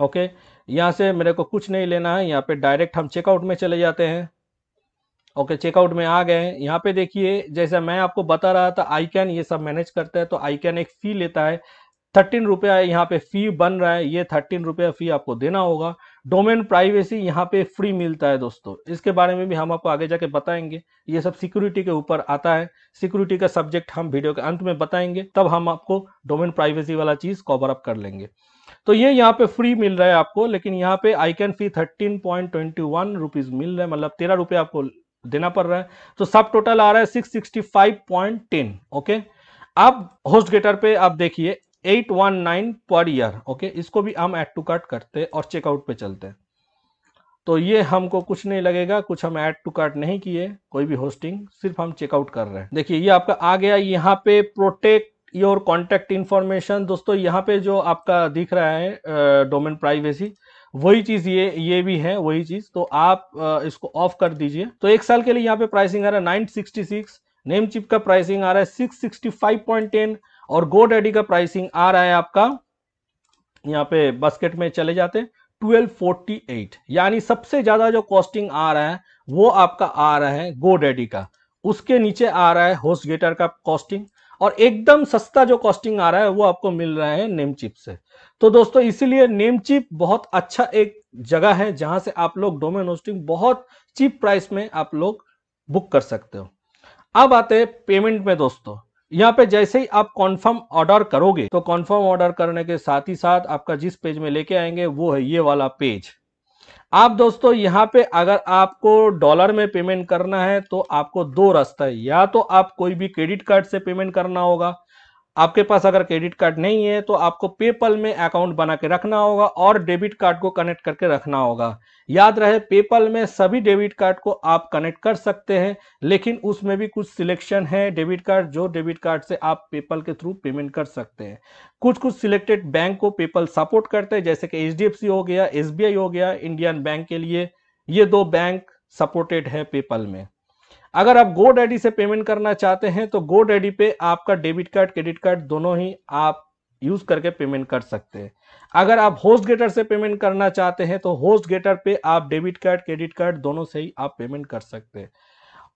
ओके okay? यहाँ से मेरे को कुछ नहीं लेना है यहाँ पे डायरेक्ट हम चेकआउट में चले जाते हैं ओके चेकआउट में आ गए यहाँ पे देखिए जैसे मैं आपको बता रहा था आई कैन ये सब मैनेज करता है तो आई कैन एक फ़ी लेता है थर्टीन रुपया यहाँ पे फ़ी बन रहा है ये थर्टीन रुपया फ़ी आपको देना होगा डोमेन प्राइवेसी यहाँ पे फ्री मिलता है दोस्तों इसके बारे में भी हम आपको आगे जाके बताएंगे ये सब सिक्योरिटी के ऊपर आता है सिक्योरिटी का सब्जेक्ट हम वीडियो के अंत में बताएंगे तब हम आपको डोमेन प्राइवेसी वाला चीज़ कवर अप कर लेंगे तो ये यहाँ पे फ्री मिल रहा है आपको लेकिन यहाँ पे I can fee thirteen point twenty one rupees मिल रहा है मतलब तेरह रुपये आपको देना पड़ रहा है तो सब टोटल आ रहा है six sixty five point ten okay अब होस्ट गेटर पे आप देखिए eight one nine per year okay इसको भी हम एड टू कार्ट करते हैं और चेकआउट पे चलते हैं तो ये हमको कुछ नहीं लगेगा कुछ हम ऐड टू कार्ट नहीं किए कोई भी होस्टिंग सिर्फ हम चेकआउट कर रहे हैं देखिए ये आपका आ गया यहाँ पे प्रोटेक्ट योर कॉन्टैक्ट इन्फॉर्मेशन दोस्तों यहाँ पे जो आपका दिख रहा है डोमेन प्राइवेसी वही चीज ये ये भी है वही चीज तो आप इसको ऑफ कर दीजिए तो एक साल के लिए यहाँ पे प्राइसिंग आ रहा है nine sixty six Namecheap का प्राइसिंग आ रहा है six sixty five point ten और गो डैडी का प्राइसिंग आ रहा है आपका यहाँ पे बास्केट में चले जाते ट्वेल्व फोर्टी एट यानी सबसे ज्यादा जो कॉस्टिंग आ रहा है वो आपका आ रहा है गो डैडी का उसके नीचे आ रहा है होस्ट गेटर का कॉस्टिंग और एकदम सस्ता जो कॉस्टिंग आ रहा है वो आपको मिल रहा है नेम चिप से तो दोस्तों इसीलिए नेम चिप बहुत अच्छा एक जगह है जहां से आप लोग डोमेन होस्टिंग बहुत चीप प्राइस में आप लोग बुक कर सकते हो अब आते हैं पेमेंट में दोस्तों यहाँ पे जैसे ही आप कॉन्फर्म ऑर्डर करोगे तो कॉन्फर्म ऑर्डर करने के साथ ही साथ आपका जिस पेज में लेके आएंगे वो है ये वाला पेज आप दोस्तों यहाँ पे अगर आपको डॉलर में पेमेंट करना है तो आपको दो रास्ता है या तो आप कोई भी क्रेडिट कार्ड से पेमेंट करना होगा आपके पास अगर क्रेडिट कार्ड नहीं है तो आपको पेपल में अकाउंट बना के रखना होगा और डेबिट कार्ड को कनेक्ट करके रखना होगा याद रहे पेपल में सभी डेबिट कार्ड को आप कनेक्ट कर सकते हैं लेकिन उसमें भी कुछ सिलेक्शन है डेबिट कार्ड जो डेबिट कार्ड से आप पेपल के थ्रू पेमेंट कर सकते हैं कुछ कुछ सिलेक्टेड बैंक को पेपल सपोर्ट करते हैं जैसे कि एच हो गया एस हो गया इंडियन बैंक के लिए ये दो बैंक सपोर्टेड है पेपल में अगर आप गो डैडी से पेमेंट करना चाहते हैं तो गो डैडी पे आपका डेबिट कार्ड क्रेडिट कार्ड दोनों ही आप यूज करके पेमेंट कर सकते हैं अगर आप होस्ट गेटर से पेमेंट करना चाहते हैं तो होस्ट गेटर पे आप डेबिट कार्ड क्रेडिट कार्ड दोनों से ही आप पेमेंट कर सकते हैं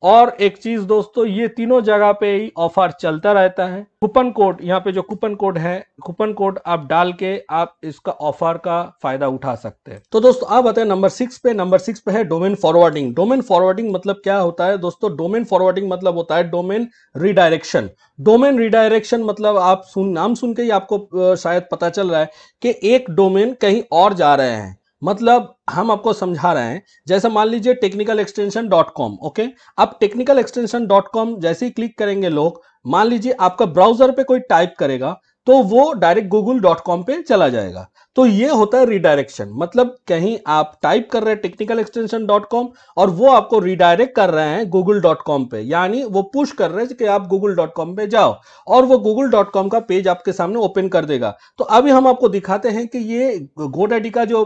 और एक चीज दोस्तों ये तीनों जगह पे ही ऑफर चलता रहता है कूपन कोड यहाँ पे जो कूपन कोड है कूपन कोड आप डाल के आप इसका ऑफर का फायदा उठा सकते हैं तो दोस्तों आप बताए नंबर सिक्स पे नंबर सिक्स पे है डोमेन फॉरवर्डिंग डोमेन फॉरवर्डिंग मतलब क्या होता है दोस्तों डोमेन फॉरवर्डिंग मतलब होता है डोमेन रिडायरेक्शन डोमेन रिडायरेक्शन मतलब आप सुन नाम सुन के ही आपको शायद पता चल रहा है कि एक डोमेन कहीं और जा रहे हैं मतलब हम आपको समझा रहे हैं जैसे मान लीजिए technical extension dot com okay आप टेक्निकल एक्सटेंशन डॉट कॉम जैसे ही क्लिक करेंगे लोग मान लीजिए आपका ब्राउजर पे कोई टाइप करेगा तो वो डायरेक्ट गूगल डॉट कॉम पे चला जाएगा तो ये होता है रिडायरेक्शन मतलब कहीं आप टाइप कर रहे हैं टेक्निकल एक्सटेंशन डॉट कॉम और वो आपको रिडायरेक्ट कर रहे हैं गूगल डॉट कॉम पे यानी वो पुश कर रहे हैं कि आप गूगल डॉट कॉम पे जाओ और वो गूगल डॉट कॉम का पेज आपके सामने ओपन कर देगा तो अभी हम आपको दिखाते हैं कि ये गोडाडी का जो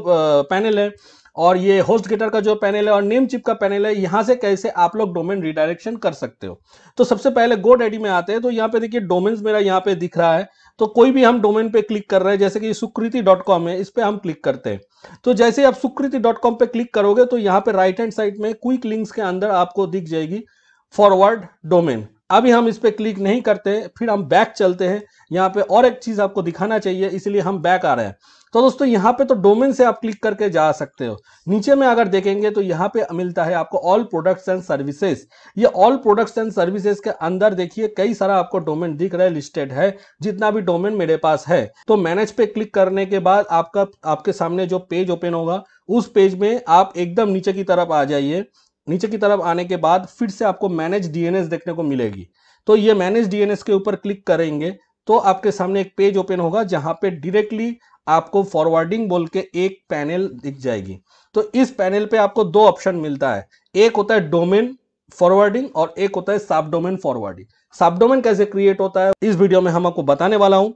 पैनल है और ये होस्ट गेटर का जो पैनल है और नेम चिप का पैनल है यहां से कैसे आप लोग डोमेन रिडायरेक्शन कर सकते हो तो सबसे पहले गोड में आते हैं तो यहाँ पे देखिए डोमेन्स मेरा यहाँ पे दिख रहा है तो कोई भी हम डोमेन पे क्लिक कर रहे हैं जैसे कि सुकृति डॉट कॉम है इस पर हम क्लिक करते हैं तो जैसे आप सुकृति डॉट कॉम पर क्लिक करोगे तो यहाँ पे राइट हैंड साइड में क्विक लिंक्स के अंदर आपको दिख जाएगी फॉरवर्ड डोमेन अभी हम इस पर क्लिक नहीं करते फिर हम बैक चलते हैं यहाँ पे और एक चीज़ आपको दिखाना चाहिए इसलिए हम बैक आ रहे हैं तो दोस्तों यहाँ पे तो डोमेन से आप क्लिक करके जा सकते हो नीचे में अगर देखेंगे तो यहाँ पे मिलता है आपको ऑल प्रोडक्ट्स एंड सर्विसेज ये ऑल प्रोडक्ट्स एंड सर्विसेज के अंदर देखिए कई सारा आपको डोमेन दिख रहा है लिस्टेड है जितना भी डोमेन मेरे पास है तो मैनेज पे क्लिक करने के बाद आपका आपके सामने जो पेज ओपन होगा उस पेज में आप एकदम नीचे की तरफ आ जाइए नीचे की तरफ आने के बाद फिर से आपको मैनेज डीएनएस देखने को मिलेगी तो ये मैनेज डीएनएस के ऊपर क्लिक करेंगे तो आपके सामने एक पेज ओपन होगा जहां पे डायरेक्टली आपको फॉरवर्डिंग बोल के एक पैनल दिख जाएगी तो इस पैनल पे आपको दो ऑप्शन मिलता है एक होता है डोमेन फॉरवर्डिंग और एक होता है sub domain forwarding sub domain कैसे क्रिएट होता है इस वीडियो में हम आपको बताने वाला हूं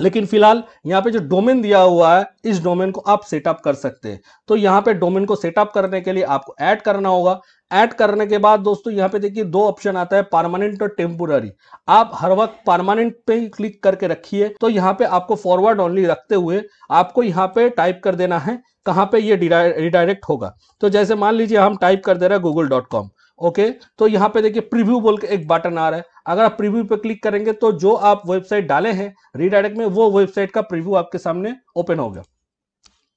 लेकिन फिलहाल यहाँ पे जो डोमेन दिया हुआ है इस डोमेन को आप सेटअप कर सकते हैं तो यहाँ पे डोमेन को सेटअप करने के लिए आपको ऐड करना होगा ऐड करने के बाद दोस्तों यहाँ पे देखिए दो ऑप्शन आता है परमानेंट और टेम्पोररी आप हर वक्त परमानेंट पे क्लिक करके रखिए तो यहाँ पे आपको फॉरवर्ड ऑनली रखते हुए आपको यहाँ पे टाइप कर देना है कहाँ पे ये रिडायरेक्ट होगा तो जैसे मान लीजिए हम टाइप कर दे रहे हैं गूगल डॉट कॉम ओके तो यहाँ पे देखिए प्रीव्यू बोल के एक बटन आ रहा है अगर आप प्रीव्यू पे क्लिक करेंगे तो जो आप वेबसाइट डाले हैं रीडायरेक्ट में वो वेबसाइट का प्रीव्यू आपके सामने ओपन गया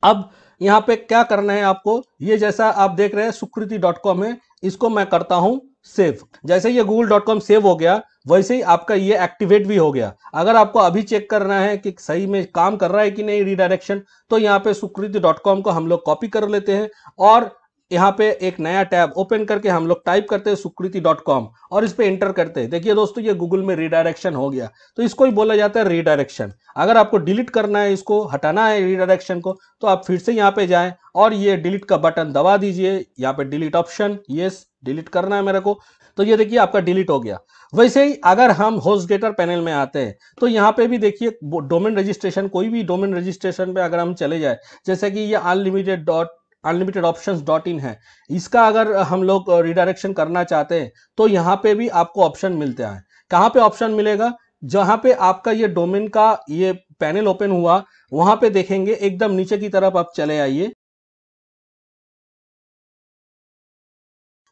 अब यहाँ पे क्या करना है आपको ये जैसा आप देख रहे हैं सुकृति डॉट कॉम है इसको मैं करता हूँ सेव जैसे ये गूगल डॉट कॉम सेव हो गया वैसे ही आपका ये एक्टिवेट भी हो गया अगर आपको अभी चेक करना है कि सही में काम कर रहा है कि नहीं रिडायरेक्शन तो यहाँ पे सुकृति डॉट कॉम को हम लोग कॉपी कर लेते हैं और यहाँ पे एक नया टैब ओपन करके हम लोग टाइप करते हैं सुकृति डॉट कॉम और इस पर एंटर करते हैं देखिए दोस्तों ये गूगल में रिडायरेक्शन हो गया तो इसको ही बोला जाता है रिडायरेक्शन अगर आपको डिलीट करना है इसको हटाना है रिडायरेक्शन को तो आप फिर से यहाँ पे जाएं और ये डिलीट का बटन दबा दीजिए यहाँ पे डिलीट ऑप्शन येस डिलीट करना है मेरे को तो ये देखिए आपका डिलीट हो गया वैसे ही अगर हम होस्टगेटर गेटर पैनल में आते हैं तो यहाँ पे भी देखिए डोमेन रजिस्ट्रेशन कोई भी डोमेन रजिस्ट्रेशन पे अगर हम चले जाए जैसे कि ये unlimited dot unlimited option dot in है इसका अगर हम लोग रिडायरेक्शन करना चाहते हैं तो यहाँ पे भी आपको ऑप्शन मिलता है कहाँ पे ऑप्शन मिलेगा जहाँ पे आपका ये डोमेन का ये पैनल ओपन हुआ वहाँ पे देखेंगे एकदम नीचे की तरफ आप चले आइए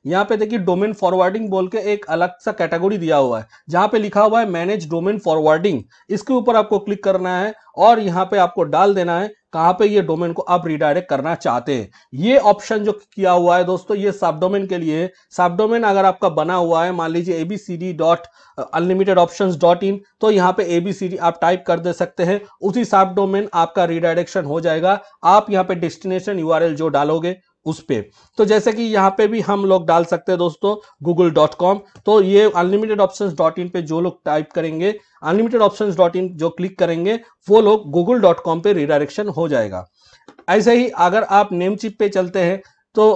यहाँ पे देखिए डोमेन फॉरवर्डिंग बोल के एक अलग सा कैटेगरी दिया हुआ है जहां पे लिखा हुआ है मैनेज डोमेन फॉरवर्डिंग इसके ऊपर आपको क्लिक करना है और यहाँ पे आपको डाल देना है कहाँ पे ये डोमेन को आप रिडायरेक्ट करना चाहते हैं ये ऑप्शन जो किया हुआ है दोस्तों ये सब डोमेन के लिए सब डोमेन अगर आपका बना हुआ है मान लीजिए ABCD dot unlimited option dot in तो यहाँ पे एबीसीडी आप टाइप कर दे सकते हैं उसी सब डोमेन आपका रिडायरेक्शन हो जाएगा आप यहाँ पे डेस्टिनेशन यू जो डालोगे उस पर तो जैसे कि यहाँ पे भी हम लोग डाल सकते हैं दोस्तों गूगल डॉट कॉम तो ये अनलिमिटेड ऑप्शन डॉट इन पे जो लोग टाइप करेंगे अनलिमिटेड ऑप्शन डॉट इन जो क्लिक करेंगे वो लोग गूगल डॉट कॉम पर रिडायरेक्शन हो जाएगा ऐसे ही अगर आप नेम चिप पे चलते हैं तो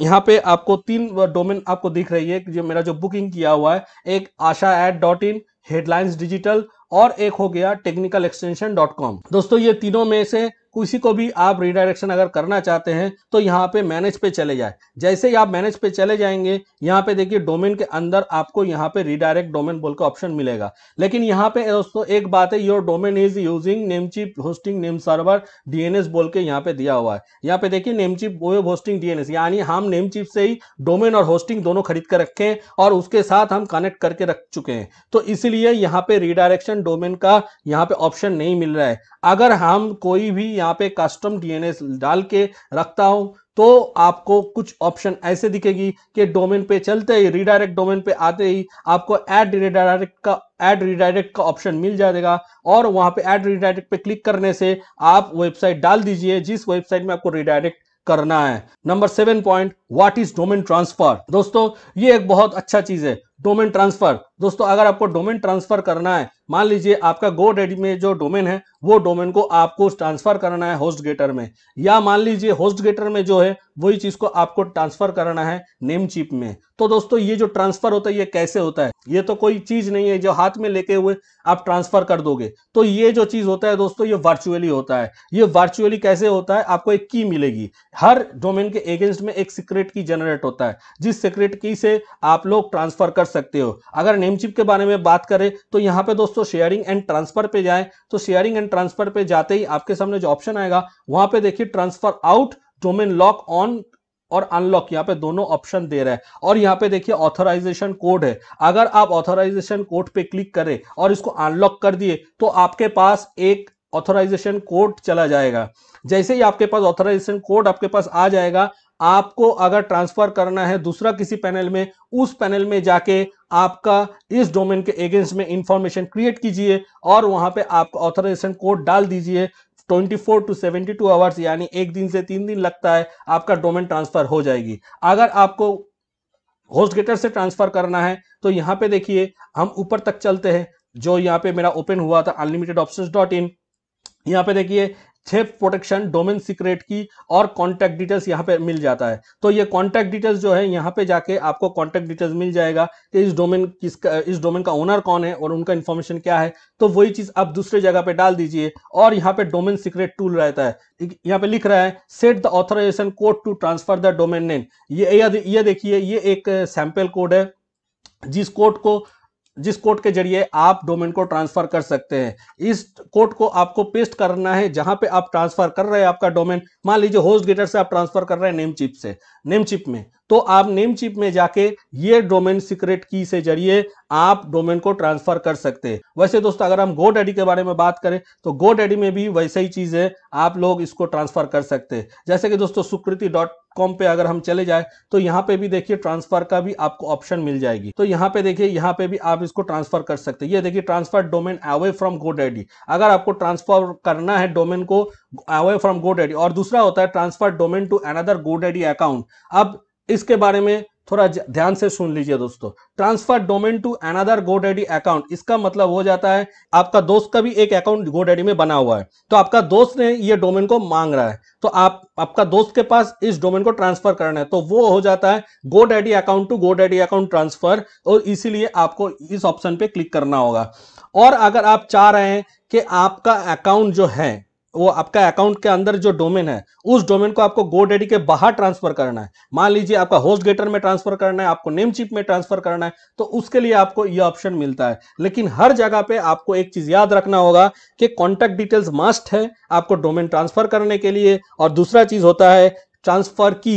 यहाँ पे आपको तीन डोमेन आपको दिख रही है जो मेरा जो बुकिंग किया हुआ है एक Asha at dot in headlines digital और एक हो गया टेक्निकल एक्सटेंशन डॉट कॉम दोस्तों ये तीनों में से किसी को भी आप रिडायरेक्शन अगर करना चाहते हैं तो यहाँ पे मैनेज पे चले जाए जैसे ही आप मैनेज पे चले जाएंगे यहाँ पे देखिए डोमेन के अंदर आपको यहाँ पे रिडायरेक्ट डोमेन बोल का ऑप्शन मिलेगा लेकिन यहाँ पे दोस्तों एक बात है your domain is using Namecheap hosting name server DNS बोल के यहाँ पे दिया हुआ है यहाँ पे देखिए नेमचिप वेब होस्टिंग डीएनएस यानी हम नेमचिप से ही डोमेन और होस्टिंग दोनों खरीद कर रखे हैं और उसके साथ हम कनेक्ट करके रख चुके हैं तो इसलिए यहाँ पे रिडायरेक्शन डोमेन का यहाँ पे ऑप्शन नहीं मिल रहा है अगर हम कोई भी यहाँ पे कस्टम डीएनए डाल के रखता हूँ तो आपको कुछ ऑप्शन ऐसे दिखेगी कि डोमेन पे चलते ही रिडायरेक्ट डोमेन पे आते ही आपको एड रिडायरेक्ट का एड रिडायरेक्ट का ऑप्शन मिल जाएगा और वहां पे एड रिडायरेक्ट पे क्लिक करने से आप वेबसाइट डाल दीजिए जिस वेबसाइट में आपको रिडायरेक्ट करना है number seven point what is domain transfer दोस्तों ये एक बहुत अच्छा चीज है डोमेन ट्रांसफर दोस्तों अगर आपको डोमेन ट्रांसफर करना है मान लीजिए आपका गो रेडी में जो डोमेन है वो डोमेन को आपको ट्रांसफर करना है होस्ट गेटर में या मान लीजिए होस्ट गेटर में जो है वही चीज को आपको ट्रांसफर करना है नेम चिप में तो दोस्तों ये जो ट्रांसफर होता है ये कैसे होता है ये तो कोई चीज नहीं है जो हाथ में लेके हुए आप ट्रांसफर कर दोगे तो ये जो चीज होता है दोस्तों ये वर्चुअली होता है ये वर्चुअली कैसे होता है आपको एक की मिलेगी हर डोमेन के एगेंस्ट में एक सीक्रेट की जनरेट होता है जिस सीक्रेट की से आप लोग ट्रांसफर कर सकते हो अगर नेमचिप के बारे में बात करें तो यहाँ पे दोस्तों दोस्तों शेयरिंग एंड ट्रांसफर पे जाएं तो शेयरिंग एंड ट्रांसफर पे जाते ही आपके सामने जो ऑप्शन आएगा वहां पे देखिए transfer out domain lock on और अनलॉक यहाँ पे दोनों ऑप्शन दे रहा है और यहाँ पे देखिए ऑथराइजेशन कोड है अगर आप ऑथराइजेशन कोड पे क्लिक करें और इसको अनलॉक कर दिए तो आपके पास एक ऑथराइजेशन कोड चला जाएगा जैसे ही आपके पास ऑथराइजेशन कोड आपके पास आ जाएगा आपको अगर ट्रांसफर करना है दूसरा किसी पैनल में उस पैनल में जाके आपका इस डोमेन के एगेंस्ट में इंफॉर्मेशन क्रिएट कीजिए और वहां पे आपका ऑथराइजेशन कोड डाल दीजिए 24 टू 72 आवर्स यानी एक दिन से तीन दिन लगता है आपका डोमेन ट्रांसफर हो जाएगी अगर आपको होस्ट गेटर से ट्रांसफर करना है तो यहाँ पे देखिए हम ऊपर तक चलते हैं जो यहाँ पे मेरा ओपन हुआ था अनलिमिटेड ऑप्शन डॉट इन यहाँ पे देखिए छह प्रोटेक्शन डोमेन सीक्रेट की और कॉन्टैक्ट डिटेल्स यहाँ पे मिल जाता है तो ये कॉन्टैक्ट डिटेल्स जो है यहाँ पे जाके आपको कॉन्टैक्ट डिटेल्स मिल जाएगा कि इस डोमेन किसका इस डोमेन का ओनर कौन है और उनका इन्फॉर्मेशन क्या है तो वही चीज आप दूसरे जगह पे डाल दीजिए और यहाँ पे डोमेन सीक्रेट टूल रहता है यहाँ पे लिख रहा है set the authorization code to transfer the domain name ये ये देखिए ये एक सैंपल कोड है जिस कोड को जिस कोड के जरिए आप डोमेन को ट्रांसफर कर सकते हैं इस कोड को आपको पेस्ट करना है जहां पे आप ट्रांसफर कर रहे हैं आपका डोमेन मान लीजिए होस्ट गेटर से आप ट्रांसफर कर रहे हैं नेम चिप से नेम चिप में तो आप नेम चिप में जाके ये डोमेन सीक्रेट की से जरिए आप डोमेन को ट्रांसफर कर सकते हैं वैसे दोस्तों अगर हम गो डैडी के बारे में बात करें तो गो डैडी में भी वैसे ही चीज है आप लोग इसको ट्रांसफर कर सकते हैं जैसे कि दोस्तों सुकृति डॉट कॉम पे अगर हम चले जाए तो यहाँ पे भी देखिए ट्रांसफर का भी आपको ऑप्शन मिल जाएगी तो यहाँ पे देखिए यहाँ पे भी आप इसको ट्रांसफर कर सकते हैं ये देखिए transfer domain away from GoDaddy अगर आपको ट्रांसफर करना है डोमेन को अवे फ्रॉम गो डैडी और दूसरा होता है transfer domain to another GoDaddy account अब इसके बारे में थोड़ा ध्यान से सुन लीजिए दोस्तों transfer domain to another GoDaddy account इसका मतलब हो जाता है आपका दोस्त का भी एक अकाउंट गोडेडी में बना हुआ है तो आपका दोस्त ने ये डोमेन को मांग रहा है तो आप आपका दोस्त के पास इस डोमेन को ट्रांसफर करना है तो वो हो जाता है GoDaddy account to GoDaddy account transfer और इसीलिए आपको इस ऑप्शन पे क्लिक करना होगा और अगर आप चाह रहे हैं कि आपका अकाउंट जो है वो आपका अकाउंट के अंदर जो डोमेन है उस डोमेन को आपको गो के बाहर ट्रांसफर करना है मान लीजिए आपका होस्ट गेटर में ट्रांसफर करना है आपको नेम चिप में ट्रांसफर करना है तो उसके लिए आपको ये ऑप्शन मिलता है लेकिन हर जगह पे आपको एक चीज याद रखना होगा कि कॉन्टैक्ट डिटेल्स मस्ट है आपको डोमेन ट्रांसफर करने के लिए और दूसरा चीज होता है ट्रांसफर की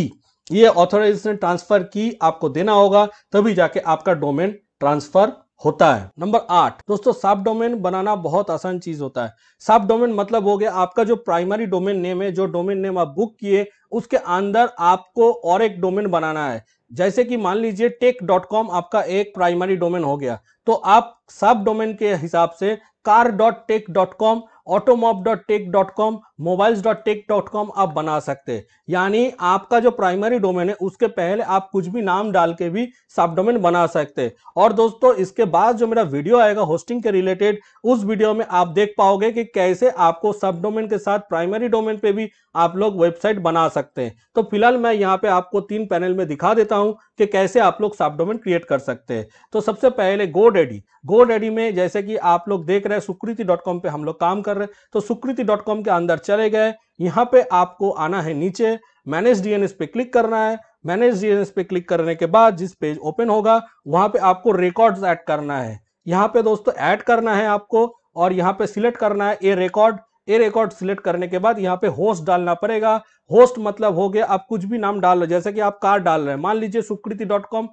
ये ऑथोराइजेशन ट्रांसफर की आपको देना होगा तभी जाके आपका डोमेन ट्रांसफर होता है नंबर आठ दोस्तों साब डोमेन बनाना बहुत आसान चीज होता है साब डोमेन मतलब हो गया आपका जो प्राइमरी डोमेन नेम है जो डोमेन नेम आप बुक किए उसके अंदर आपको और एक डोमेन बनाना है जैसे कि मान लीजिए टेक डॉट कॉम आपका एक प्राइमरी डोमेन हो गया तो आप सब डोमेन के हिसाब से car dot tech dot com automob dot tech dot com mobiles dot tech dot com आप बना सकते हैं यानी आपका जो प्राइमरी डोमेन है उसके पहले आप कुछ भी नाम डाल के भी सब डोमेन बना सकते हैं और दोस्तों इसके बाद जो मेरा वीडियो आएगा होस्टिंग के रिलेटेड उस वीडियो में आप देख पाओगे कि कैसे आपको सब डोमेन के साथ प्राइमरी डोमेन पे भी आप लोग वेबसाइट बना सकते हैं तो फिलहाल मैं यहाँ पे आपको तीन पैनल में दिखा देता हूँ कि कैसे आप लोग सब डोमेन क्रिएट कर सकते हैं तो सबसे पहले गो डेडी गो डेडी में जैसे कि आप लोग देख रहे हैं सुकृति डॉट कॉम पे हम लोग काम कर रहे हैं तो सुकृति डॉट कॉम के अंदर चले गए यहाँ पे आपको आना है नीचे मैनेज डीएनएस पे क्लिक करना है मैनेज डीएनएस पे क्लिक करने के बाद जिस पेज ओपन होगा वहां पे आपको रिकॉर्ड्स ऐड करना है यहाँ पे दोस्तों ऐड करना है आपको और यहाँ पे सिलेक्ट करना है A record A record select करने के बाद यहाँ पे होस्ट डालना पड़ेगा होस्ट मतलब हो गया आप कुछ भी नाम डाल रहे जैसे कि आप कार डाल रहे हैं मान लीजिए सुकृति डॉट कॉम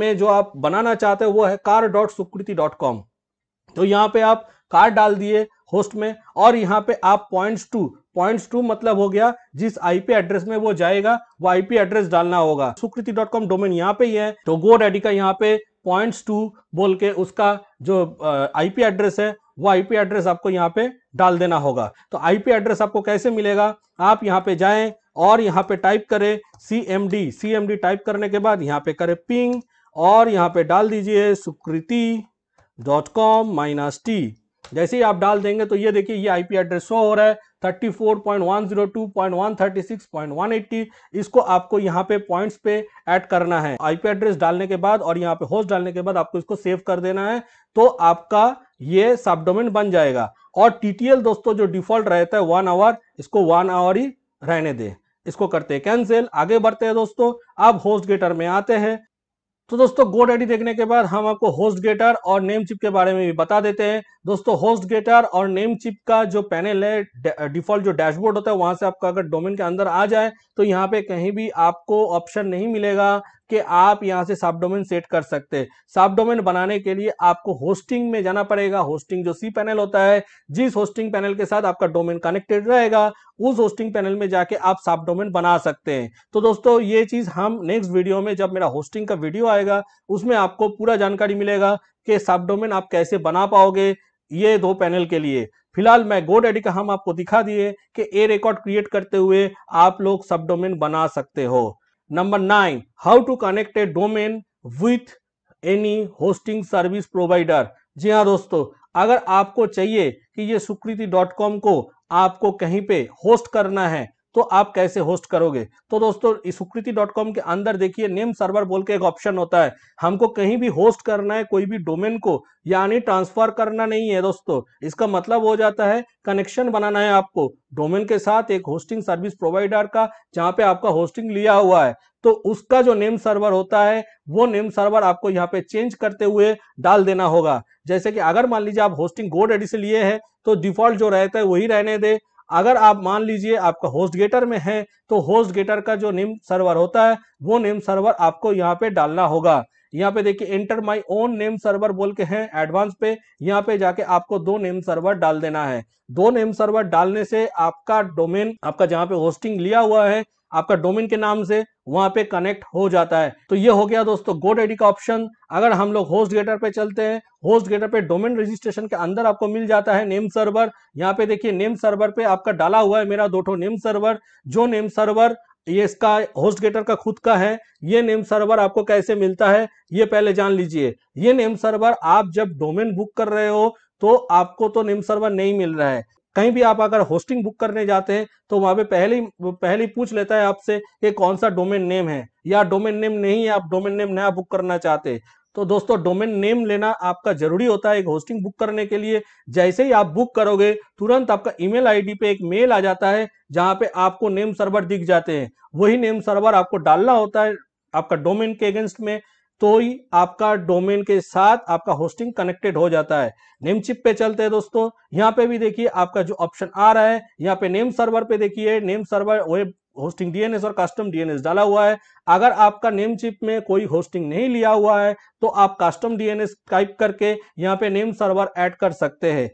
में जो आप बनाना चाहते हैं वो है car dot Sukriti dot com तो यहाँ पे आप कार्ड डाल दिए होस्ट में और यहाँ पे आप पॉइंट्स टू पॉइंट्स टू मतलब हो गया जिस आईपी एड्रेस में वो जाएगा वो आईपी एड्रेस डालना होगा सुकृति डॉट कॉम डोमेन यहाँ पे ही है तो गो रेडी का यहाँ पे पॉइंट्स टू बोल के उसका जो आईपी एड्रेस है वो आईपी एड्रेस आपको यहाँ पे डाल देना होगा तो आईपी एड्रेस आपको कैसे मिलेगा आप यहाँ पे जाए और यहाँ पे टाइप करें C M D C M D type करने के बाद यहाँ पे करे पिंग और यहाँ पे डाल दीजिए Sukriti dot com minus T जैसे ही आप डाल देंगे तो ये देखिए ये आईपी एड्रेस शो हो रहा है 34.102.136.180 इसको आपको यहाँ पे पॉइंट्स पे ऐड करना है आईपी एड्रेस डालने के बाद और यहाँ पे होस्ट डालने के बाद आपको इसको सेव कर देना है तो आपका ये सबडोमेन बन जाएगा और टीटीएल दोस्तों जो डिफॉल्ट रहता है वन आवर इसको वन आवर ही रहने दे इसको करते हैं कैंसिल आगे बढ़ते हैं दोस्तों अब होस्ट गेटर में आते हैं तो दोस्तों गोड आईडी देखने के बाद हम आपको होस्ट गेटर और नेम चिप के बारे में भी बता देते हैं दोस्तों होस्ट गेटर और नेम चिप का जो पैनल है डिफॉल्ट जो डैशबोर्ड होता है वहां से आपका अगर डोमेन के अंदर आ जाए तो यहाँ पे कहीं भी आपको ऑप्शन नहीं मिलेगा कि आप यहां से सब डोमेन सेट कर सकते हैं सब डोमेन बनाने के लिए आपको होस्टिंग में जाना पड़ेगा होस्टिंग जो सी पैनल होता है जिस होस्टिंग पैनल के साथ आपका डोमेन कनेक्टेड रहेगा उस होस्टिंग पैनल में जाके आप सब डोमेन बना सकते हैं तो दोस्तों ये चीज हम नेक्स्ट वीडियो में जब मेरा होस्टिंग का वीडियो आएगा उसमें आपको पूरा जानकारी मिलेगा कि सब डोमेन आप कैसे बना पाओगे ये दो पैनल के लिए फिलहाल मैं गोड एडी का हम आपको दिखा दिए कि ए रिकॉर्ड क्रिएट करते हुए आप लोग सब डोमेन बना सकते हो Number 9. How to connect a domain with any hosting service provider. जी हाँ दोस्तों अगर आपको चाहिए कि ये सुकृति डॉट कॉम को आपको कहीं पे होस्ट करना है तो आप कैसे होस्ट करोगे तो दोस्तों सुकृति के अंदर देखिए नेम सर्वर बोल के एक ऑप्शन होता है हमको कहीं भी होस्ट करना है कोई भी डोमेन को यानी ट्रांसफर करना नहीं है दोस्तों इसका मतलब हो जाता है कनेक्शन बनाना है आपको डोमेन के साथ एक होस्टिंग सर्विस प्रोवाइडर का जहां पे आपका होस्टिंग लिया हुआ है तो उसका जो नेम सर्वर होता है वो नेम सर्वर आपको यहाँ पे चेंज करते हुए डाल देना होगा जैसे कि अगर मान लीजिए आप होस्टिंग गोड एडी से लिए है तो डिफॉल्ट जो रहता है वही रहने दे अगर आप मान लीजिए आपका होस्ट गेटर में है तो होस्ट गेटर का जो नेम सर्वर होता है वो नेम सर्वर आपको यहाँ पे डालना होगा यहाँ पे देखिए enter my own name server बोल के हैं एडवांस पे यहाँ पे जाके आपको दो नेम सर्वर डाल देना है दो नेम सर्वर डालने से आपका डोमेन आपका जहाँ पे होस्टिंग लिया हुआ है आपका डोमेन के नाम से वहां पे कनेक्ट हो जाता है तो ये हो गया दोस्तों गोड एडी का ऑप्शन अगर हम लोग होस्ट गेटर पे चलते हैं होस्ट गेटर पे डोमेन रजिस्ट्रेशन के अंदर आपको मिल जाता है नेम सर्वर यहाँ पे देखिए नेम सर्वर पे आपका डाला हुआ है मेरा दो नेम सर्वर जो नेम सर्वर ये इसका होस्ट गेटर का खुद का है ये नेम सर्वर आपको कैसे मिलता है ये पहले जान लीजिए ये नेम सर्वर आप जब डोमेन बुक कर रहे हो तो आपको तो नेम सर्वर नहीं मिल रहा है कहीं भी आप अगर होस्टिंग बुक करने जाते हैं तो वहां पे पहले पहले पूछ लेता है आपसे ये कौन सा डोमेन नेम है या डोमेन नेम नहीं है आप डोमेन नेम नया बुक करना चाहते तो दोस्तों डोमेन नेम लेना आपका जरूरी होता है एक होस्टिंग बुक करने के लिए जैसे ही आप बुक करोगे तुरंत आपका ईमेल आईडी पे एक मेल आ जाता है जहां पे आपको नेम सर्वर दिख जाते हैं वही नेम सर्वर आपको डालना होता है आपका डोमेन के अगेंस्ट में तो ही आपका डोमेन के साथ आपका होस्टिंग कनेक्टेड हो जाता है नेम चिप पे चलते हैं दोस्तों यहाँ पे भी देखिए आपका जो ऑप्शन आ रहा है यहाँ पे नेम सर्वर पे देखिए name server web hosting DNS और कस्टम डीएनएस डाला हुआ है अगर आपका नेम चिप में कोई होस्टिंग नहीं लिया हुआ है तो आप कस्टम डीएनएस टाइप करके यहाँ पे नेम सर्वर ऐड कर सकते हैं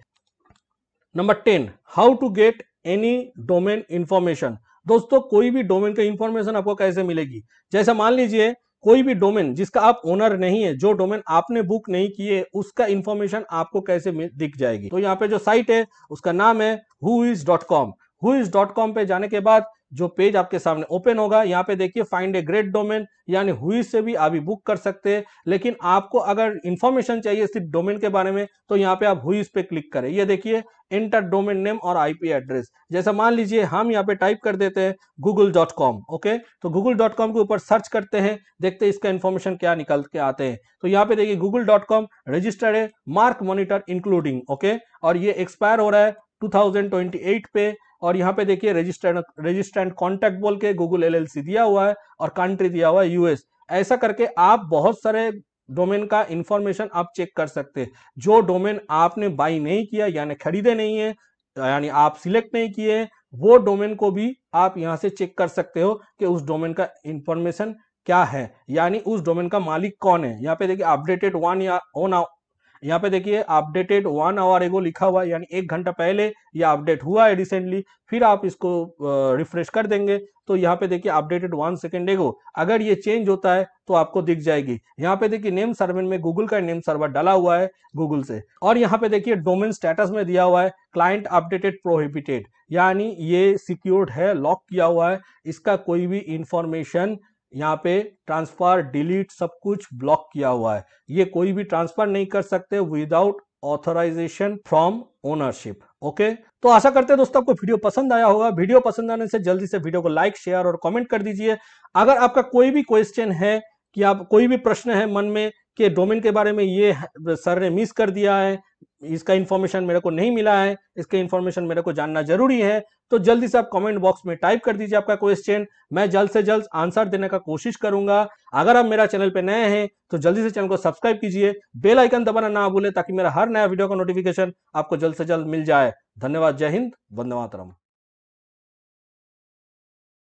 number ten how to get any domain information दोस्तों कोई भी डोमेन का इंफॉर्मेशन आपको कैसे मिलेगी जैसे मान लीजिए कोई भी डोमेन जिसका आप ओनर नहीं है जो डोमेन आपने बुक नहीं किए उसका इंफॉर्मेशन आपको कैसे दिख जाएगी तो यहाँ पे जो साइट है उसका नाम है whois dot com is dot com पे जाने के बाद जो पेज आपके सामने ओपन होगा यहाँ पे देखिए फाइंड ए ग्रेट डोमेन यानी हुई से भी आप बुक कर सकते हैं लेकिन आपको अगर इन्फॉर्मेशन चाहिए सिर्फ डोमेन के बारे में तो यहाँ पे आप हुई पे क्लिक करें ये देखिए इंटर डोमेन नेम और आईपी एड्रेस जैसा मान लीजिए हम यहाँ पे टाइप कर देते हैं गूगल डॉट कॉम ओके तो गूगल डॉट कॉम के ऊपर सर्च करते हैं देखते हैं इसका इन्फॉर्मेशन क्या निकल के आते हैं तो यहाँ पे देखिए गूगल डॉट कॉम रजिस्टर्ड है मार्क मोनिटर इंक्लूडिंग ओके और ये एक्सपायर हो रहा है टू पे और यहाँ पे देखिए रजिस्टर्ड रजिस्टर्ड कॉन्टैक्ट बोल के गूगल एल दिया हुआ है और कंट्री दिया हुआ है यूएस ऐसा करके आप बहुत सारे डोमेन का इंफॉर्मेशन आप चेक कर सकते हैं जो डोमेन आपने बाई नहीं किया यानी खरीदे नहीं है यानी आप सिलेक्ट नहीं किए वो डोमेन को भी आप यहाँ से चेक कर सकते हो कि उस डोमेन का इंफॉर्मेशन क्या है यानी उस डोमेन का मालिक कौन है यहाँ पे देखिए अपडेटेड वन या ऑन यहाँ पे देखिए अपडेटेड वन आवर एगो लिखा हुआ है यानी एक घंटा पहले यह अपडेट हुआ है रिसेंटली फिर आप इसको रिफ्रेश कर देंगे तो यहाँ पे देखिए अपडेटेड वन सेकेंड एगो अगर ये चेंज होता है तो आपको दिख जाएगी यहाँ पे देखिए नेम सर्वर में गूगल का नेम सर्वर डाला हुआ है गूगल से और यहाँ पे देखिए डोमेन स्टेटस में दिया हुआ है क्लाइंट अपडेटेड प्रोहिबिटेड यानी ये सिक्योर्ड है लॉक किया हुआ है इसका कोई भी इंफॉर्मेशन यहाँ पे ट्रांसफर डिलीट सब कुछ ब्लॉक किया हुआ है ये कोई भी ट्रांसफर नहीं कर सकते without authorization from ownership okay तो आशा करते हैं दोस्तों आपको वीडियो पसंद आया होगा वीडियो पसंद आने से जल्दी से वीडियो को लाइक शेयर और कमेंट कर दीजिए अगर आपका कोई भी क्वेश्चन है कि आप कोई भी प्रश्न है मन में कि डोमेन के बारे में ये सर ने मिस कर दिया है इसका इन्फॉर्मेशन मेरे को नहीं मिला है इसके इन्फॉर्मेशन मेरे को जानना जरूरी है तो जल्दी से आप कमेंट बॉक्स में टाइप कर दीजिए आपका क्वेश्चन मैं जल्द से जल्द आंसर देने का कोशिश करूंगा अगर आप मेरा चैनल पे नए हैं तो जल्दी से चैनल को सब्सक्राइब कीजिए बेल आइकन दबाना ना भूले ताकि मेरा हर नया वीडियो का नोटिफिकेशन आपको जल्द से जल्द मिल जाए धन्यवाद जय हिंद वंदे मातरम